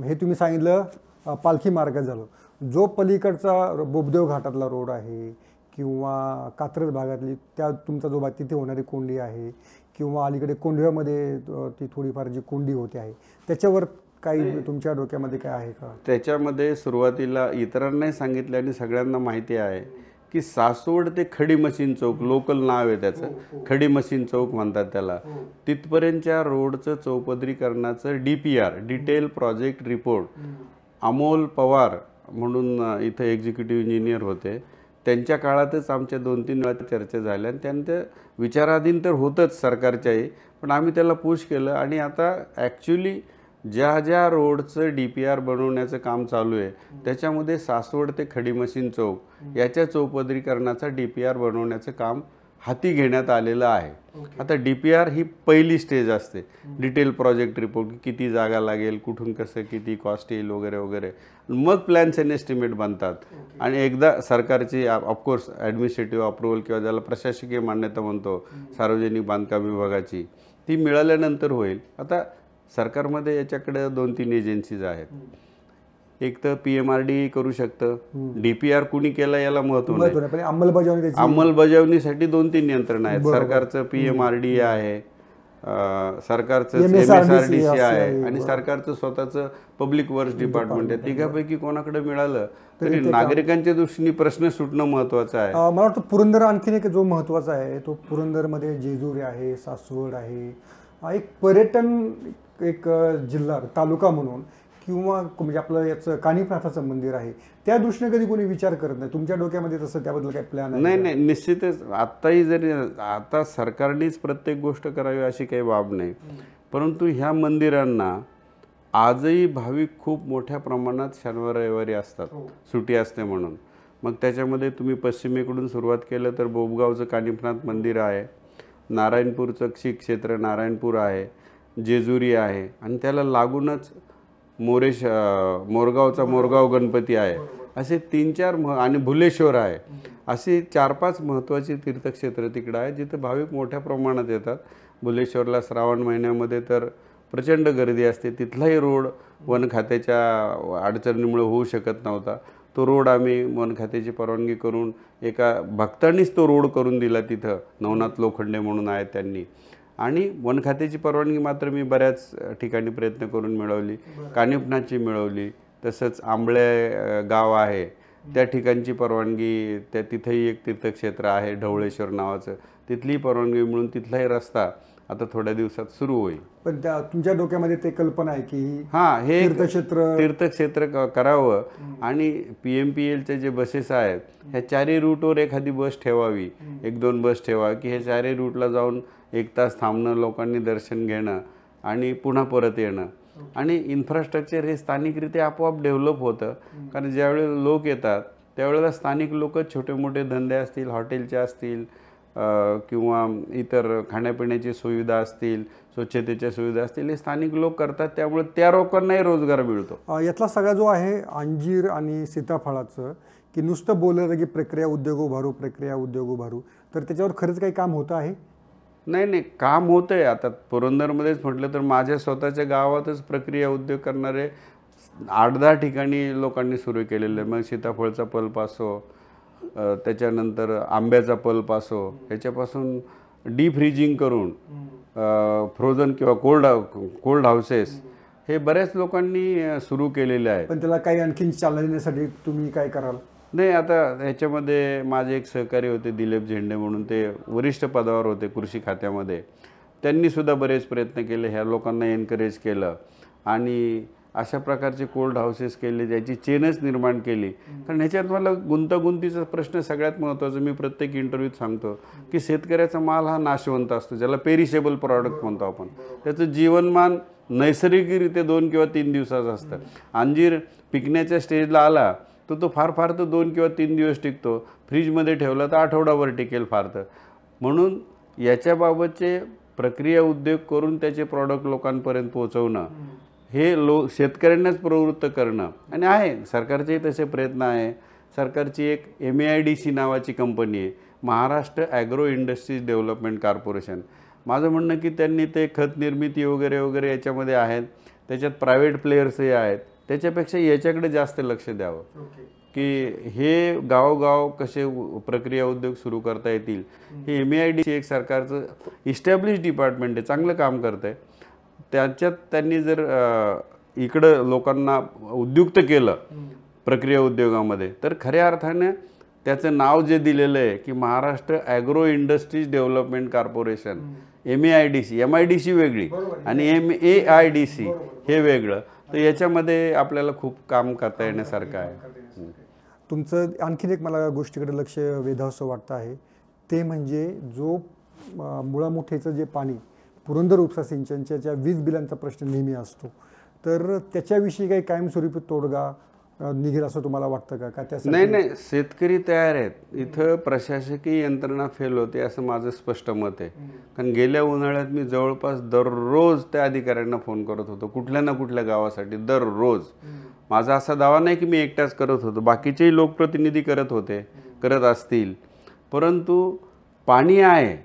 हे तुम्ही सांगितलं पालखी मार्ग झालो जो पलीकडचा बोबदेव घाटातला रोड आहे किंवा कात्रज भागातली त्या तुमचा जो भाग तिथे होणारी कोंडी आहे किंवा अलीकडे कोंढव्यामध्ये ती थोडीफार जी कोंडी होते आहे त्याच्यावर काही तुमच्या डोक्यामध्ये काय आहे का त्याच्यामध्ये सुरुवातीला इतरांनाही सांगितलं आणि सगळ्यांना माहिती आहे की सासोड ते खडी मशीन चौक लोकल नाव आहे त्याचं हो, हो. खडी मशीन चौक म्हणतात त्याला हो. तिथपर्यंतच्या रोडचं चौपदरीकरणाचं D P R detail project report Amol Pawar म्हणून इथं एक्झिक्युटिव्ह इंजिनियर होते त्यांच्या काळातच आमच्या दोन तीन वेळा चर्चा झाल्या आणि त्यांचं विचाराधीन तर होतंच सरकारच्याही पण आम्ही त्याला पुश केलं आणि आता ॲक्च्युली ज्या ज्या रोडचं डी पी आर बनवण्याचं काम चालू आहे त्याच्यामध्ये सासवड ते खडीमशीन चौक याच्या चौपदरीकरणाचा डी पी आर बनवण्याचं काम हाती घेण्यात आलेलं आहे आता डी पी आर ही पहिली स्टेज असते डिटेल प्रोजेक्ट रिपोर्ट किती जागा लागेल कुठून कसं किती कॉस्ट येईल वगैरे वगैरे मग प्लॅन्स एन एस्टिमेट बनतात आणि एकदा सरकारची ऑफकोर्स ॲडमिनिस्ट्रेटिव्ह अप्रुव्हल किंवा ज्याला प्रशासकीय मान्यता म्हणतो सार्वजनिक बांधकाम विभागाची ती मिळाल्यानंतर होईल आता सरकारमध्ये याच्याकडे दोन तीन एजन्सीज आहेत एक तर पी एम आर डी करू शकतं डीपीआर कुणी केलं याला महत्व अंमलबजावणी अंमलबजावणीसाठी दोन तीन यंत्रणा आहेत सरकारचं पी एम आर डी आहे सरकारचं M S R D C आहे आणि सरकारचं स्वतःचं पब्लिक वर्क्स डिपार्टमेंट आहे तिघापैकी कोणाकडे मिळालं तरी नागरिकांच्या दृष्टीने प्रश्न सुटणं महत्वाचं आहे मला वाटतं पुरंदर आणखीन एक जो महत्वाचा आहे तो पुरंदर मध्ये जेजुरी आहे सासवड आहे एक पर्यटन एक जिल्हा तालुका म्हणून किंवा म्हणजे आपलं याचं काणीप्राथाचं मंदिर आहे त्या दृष्टीने कधी कोणी विचार करत नाही तुमच्या डोक्यामध्ये तसं त्याबद्दल काही प्लॅन नाही नाही निश्चितच आत्ताही जरी आता सरकारनेच प्रत्येक गोष्ट करावी अशी काही बाब नाही परंतु ह्या मंदिरांना आजही भाविक खूप मोठ्या प्रमाणात शनिवार रविवारी असतात हो. सुटी असते म्हणून मग त्याच्यामध्ये तुम्ही पश्चिमेकडून सुरुवात केलं तर बोबगावचं कानिफनाथ मंदिर आहे नारायणपूरचं श्री क्षेत्र नारायणपूर आहे जेजुरी आहे आणि त्याला लागूनच मोरेश मोरगावचा मोरगाव गणपती आहे असे तीन चार म आणि भुलेश्वर आहे असे चार पाच महत्त्वाची तीर्थक्षेत्र तिकडं आहे जिथे भाविक मोठ्या प्रमाणात येतात भुलेश्वरला श्रावण महिन्यामध्ये तर प्रचंड गर्दी असते तिथलाही रोड वन खात्याच्या अडचणीमुळे होऊ शकत नव्हता तो रोड आम्ही वन खात्याची परवानगी करून एका भक्तांनीच तो रोड करून दिला तिथं नवनाथ लोखंडे म्हणून आहे त्यांनी आणि खात्याची परवानगी मात्र मी बऱ्याच ठिकाणी प्रयत्न करून मिळवली कानिपणाची मिळवली तसंच आंबळे गाव आहे त्या ठिकाणची परवानगी त्या तिथंही एक तीर्थक्षेत्र आहे ढवळेश्वर नावाचं तिथली परवानगी मिळून तिथलाही रस्ता आता थोड्या दिवसात सुरू होईल पण त्या तुमच्या डोक्यामध्ये ते कल्पना आहे की हां हे तीर्थक्षेत्र तीर्थक्षेत्र करावं आणि पी एम पी एलचे जे बसेस आहेत ह्या चारही रूटवर एखादी बस ठेवावी एक दोन बस ठेवा की हे चारही रूटला जाऊन एक तास थांबणं लोकांनी दर्शन घेणं आणि पुन्हा परत येणं आणि इन्फ्रास्ट्रक्चर हे स्थानिकरित्या आपोआप डेव्हलप होतं कारण ज्यावेळेस लोक येतात त्यावेळेला स्थानिक लोकच छोटे मोठे धंदे असतील हॉटेलचे असतील किंवा इतर खाण्यापिण्याची सुविधा असतील स्वच्छतेच्या सुविधा असतील हे स्थानिक लोक करतात त्यामुळे त्या लोकांनाही रोजगार मिळतो यातला सगळा जो आहे अंजीर आणि सीताफळाचं की नुसतं बोललं की प्रक्रिया उद्योग उभारू प्रक्रिया उद्योग उभारू तर त्याच्यावर खरंच काही काम होतं आहे नाही नाही काम होतं आहे आता पुरंदरमध्येच म्हटलं तर माझ्या स्वतःच्या गावातच प्रक्रिया उद्योग करणारे आठ दहा ठिकाणी लोकांनी सुरू केलेलं आहे मग सीताफळचा पल्प असो त्याच्यानंतर आंब्याचा पल्प असो ह्याच्यापासून डी फ्रीजिंग करून फ्रोझन किंवा कोल्ड कोल्ड हाऊसेस हे बऱ्याच लोकांनी सुरू केलेले आहे पण त्याला काही आणखीन चालण्यासाठी तुम्ही काय कराल नाही आता ह्याच्यामध्ये माझे एक सहकारी होते दिलीप झेंडे म्हणून ते वरिष्ठ पदावर होते कृषी खात्यामध्ये त्यांनीसुद्धा बरेच प्रयत्न केले ह्या लोकांना एनकरेज केलं आणि अशा प्रकारचे कोल्ड हाऊसेस केले ज्याची चेनच निर्माण केली कारण ह्याच्यात मला गुंतागुंतीचा प्रश्न सगळ्यात महत्त्वाचा मी प्रत्येक इंटरव्ह्यूत सांगतो की शेतकऱ्याचा माल हा नाशवंत असतो ज्याला पेरिशेबल प्रॉडक्ट म्हणतो आपण त्याचं जीवनमान नैसर्गिकरित्या दोन किंवा तीन दिवसाचं असतं अंजीर पिकण्याच्या स्टेजला आला तर तो फार फार तर दोन किंवा तीन दिवस टिकतो फ्रीजमध्ये ठेवला तर आठवडाभर टिकेल फार तर म्हणून याच्याबाबतचे प्रक्रिया उद्योग करून त्याचे प्रॉडक्ट लोकांपर्यंत पोहोचवणं हे लो शेतकऱ्यांनाच प्रवृत्त करणं आणि आहे सरकारचेही तसे प्रयत्न आहे सरकारची एक M A I D C नावाची कंपनी आहे Maharashtra agro industries development corporation माझं म्हणणं की त्यांनी ते खत निर्मिती वगैरे वगैरे याच्यामध्ये आहेत त्याच्यात प्रायव्हेट प्लेयर्सही आहेत त्याच्यापेक्षा याच्याकडे जास्त लक्ष द्यावं की हे गावगाव कसे प्रक्रिया उद्योग सुरू करता येतील हे एम आय डी एक सरकारचं इस्टॅब्लिश डिपार्टमेंट आहे चांगलं काम करतंय आहे त्याच्यात त्यांनी जर इकडं लोकांना उद्युक्त केलं प्रक्रिया उद्योगामध्ये तर खऱ्या अर्थाने त्याचं नाव जे दिलेलं आहे की Maharashtra agro industries development corporation M A I D C M I D C वेगळी आणि M A I D C हे वेगळं तर याच्यामध्ये आपल्याला खूप काम करता येण्यासारखं आहे तुमचं आणखीन एक मला गोष्टीकडे लक्ष असं वाटतं आहे ते म्हणजे जो मुळामुठेचं जे पाणी पुरंदर उपसा सिंचनच्या ज्या वीज बिलांचा प्रश्न नेहमी असतो तर त्याच्याविषयी काही कायमस्वरूपी तोडगा निघेल असं तुम्हाला वाटतं का त्या नाही नाही शेतकरी तयार आहेत इथं प्रशासकीय यंत्रणा फेल होते असं माझं स्पष्ट मत आहे कारण गेल्या उन्हाळ्यात मी जवळपास दररोज त्या अधिकाऱ्यांना फोन करत होतो कुठल्या ना कुठल्या गावासाठी दररोज माझा असा दावा नाही की मी एकटाच करत होतो बाकीचेही लोकप्रतिनिधी करत होते करत असतील परंतु पाणी आहे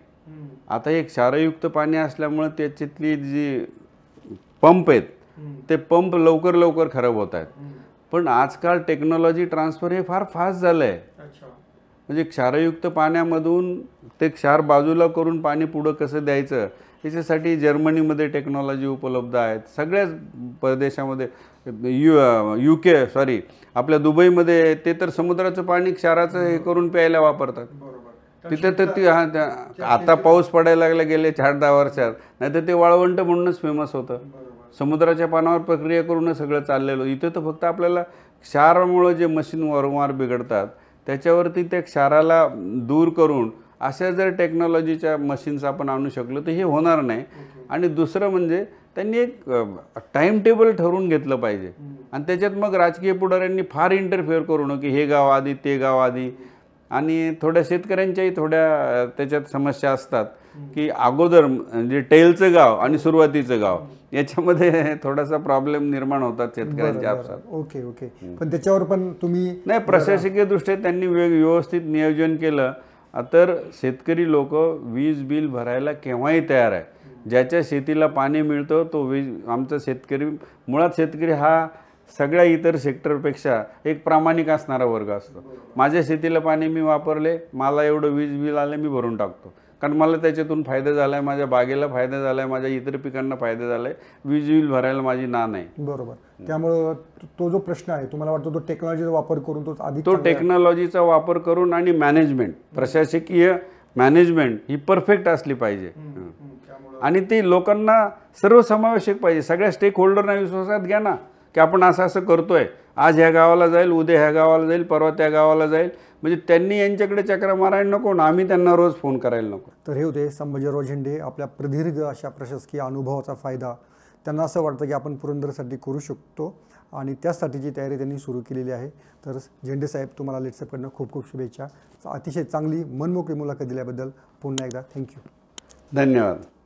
आता एक क्षारयुक्त पाणी असल्यामुळं त्याच्यातली जी पंप आहेत ते पंप लवकर लवकर खराब होत आहेत पण आजकाल टेक्नॉलॉजी ट्रान्सफर हे फार फास्ट झालं आहे म्हणजे क्षारयुक्त पाण्यामधून ते क्षार बाजूला करून पाणी पुढं कसं द्यायचं याच्यासाठी जर्मनीमध्ये टेक्नॉलॉजी उपलब्ध आहेत सगळ्याच प्रदेशामध्ये यू यू के सॉरी आपल्या दुबईमध्ये ते तर समुद्राचं पाणी क्षाराचं हे करून प्यायला वापरतात तिथे तर ती आता पाऊस पडायला लागला गेले चार दहा वर्षात नाही तर ते वाळवंट म्हणूनच फेमस होतं समुद्राच्या पानावर प्रक्रिया करूनच सगळं चाललेलं इथं तर फक्त आपल्याला क्षारामुळं जे मशीन वारंवार बिघडतात त्याच्यावरती त्या क्षाराला दूर करून अशा जर टेक्नॉलॉजीच्या मशीन्स आपण आणू शकलो तर हे होणार नाही आणि दुसरं म्हणजे त्यांनी एक टाईम टेबल ठरवून घेतलं पाहिजे आणि त्याच्यात मग राजकीय पुढाऱ्यांनी फार इंटरफेअर करू नये की हे गाव आधी ते गाव आधी आणि थोड्या शेतकऱ्यांच्याही थोड्या त्याच्यात समस्या असतात की अगोदर म्हणजे टेलचं गाव आणि सुरुवातीचं गाव याच्यामध्ये थोडासा प्रॉब्लेम निर्माण होतात शेतकऱ्यांच्या आपसात ओके ओके पण त्याच्यावर पण तुम्ही नाही प्रशासकीय दृष्ट्या त्यांनी व्यवस्थित नियोजन केलं तर शेतकरी लोक वीज बिल भरायला केव्हाही तयार आहे ज्याच्या शेतीला पाणी मिळतं तो वीज आमचा शेतकरी मुळात शेतकरी हा सगळ्या इतर सेक्टरपेक्षा एक प्रामाणिक असणारा वर्ग असतो माझ्या शेतीला पाणी मी वापरले मला एवढं वीज बिल आलं मी भरून टाकतो कारण मला त्याच्यातून फायदा झालाय माझ्या बागेला फायदा झालाय माझ्या इतर पिकांना फायदा झाला आहे वीज बिल भरायला माझी ना नाही बरोबर त्यामुळं तो जो प्रश्न आहे तुम्हाला वाटतो तो टेक्नॉलॉजीचा वापर करून तो आधी तो टेक्नॉलॉजीचा वापर करून आणि मॅनेजमेंट प्रशासकीय मॅनेजमेंट ही परफेक्ट असली पाहिजे आणि ती लोकांना सर्वसमावेशक पाहिजे सगळ्या स्टेक होल्डरना विश्वासात घ्या ना की आपण असं असं करतोय आज ह्या गावाला जाईल उद्या ह्या गावाला जाईल परवा त्या गावाला जाईल म्हणजे त्यांनी यांच्याकडे चक्र मारायला नको ना आम्ही त्यांना रोज फोन करायला नको तर हे होते संभाजीराव झेंडे आपल्या प्रदीर्घ अशा प्रशासकीय अनुभवाचा फायदा त्यांना असं वाटतं की आपण पुरंदरसाठी करू शकतो आणि त्यासाठीची तयारी त्यांनी सुरू केलेली आहे तर झेंडे साहेब तुम्हाला लेट्सअपकडनं खूप खूप शुभेच्छा अतिशय चांगली मनमोकळी मुलाखत दिल्याबद्दल पुन्हा एकदा थँक्यू धन्यवाद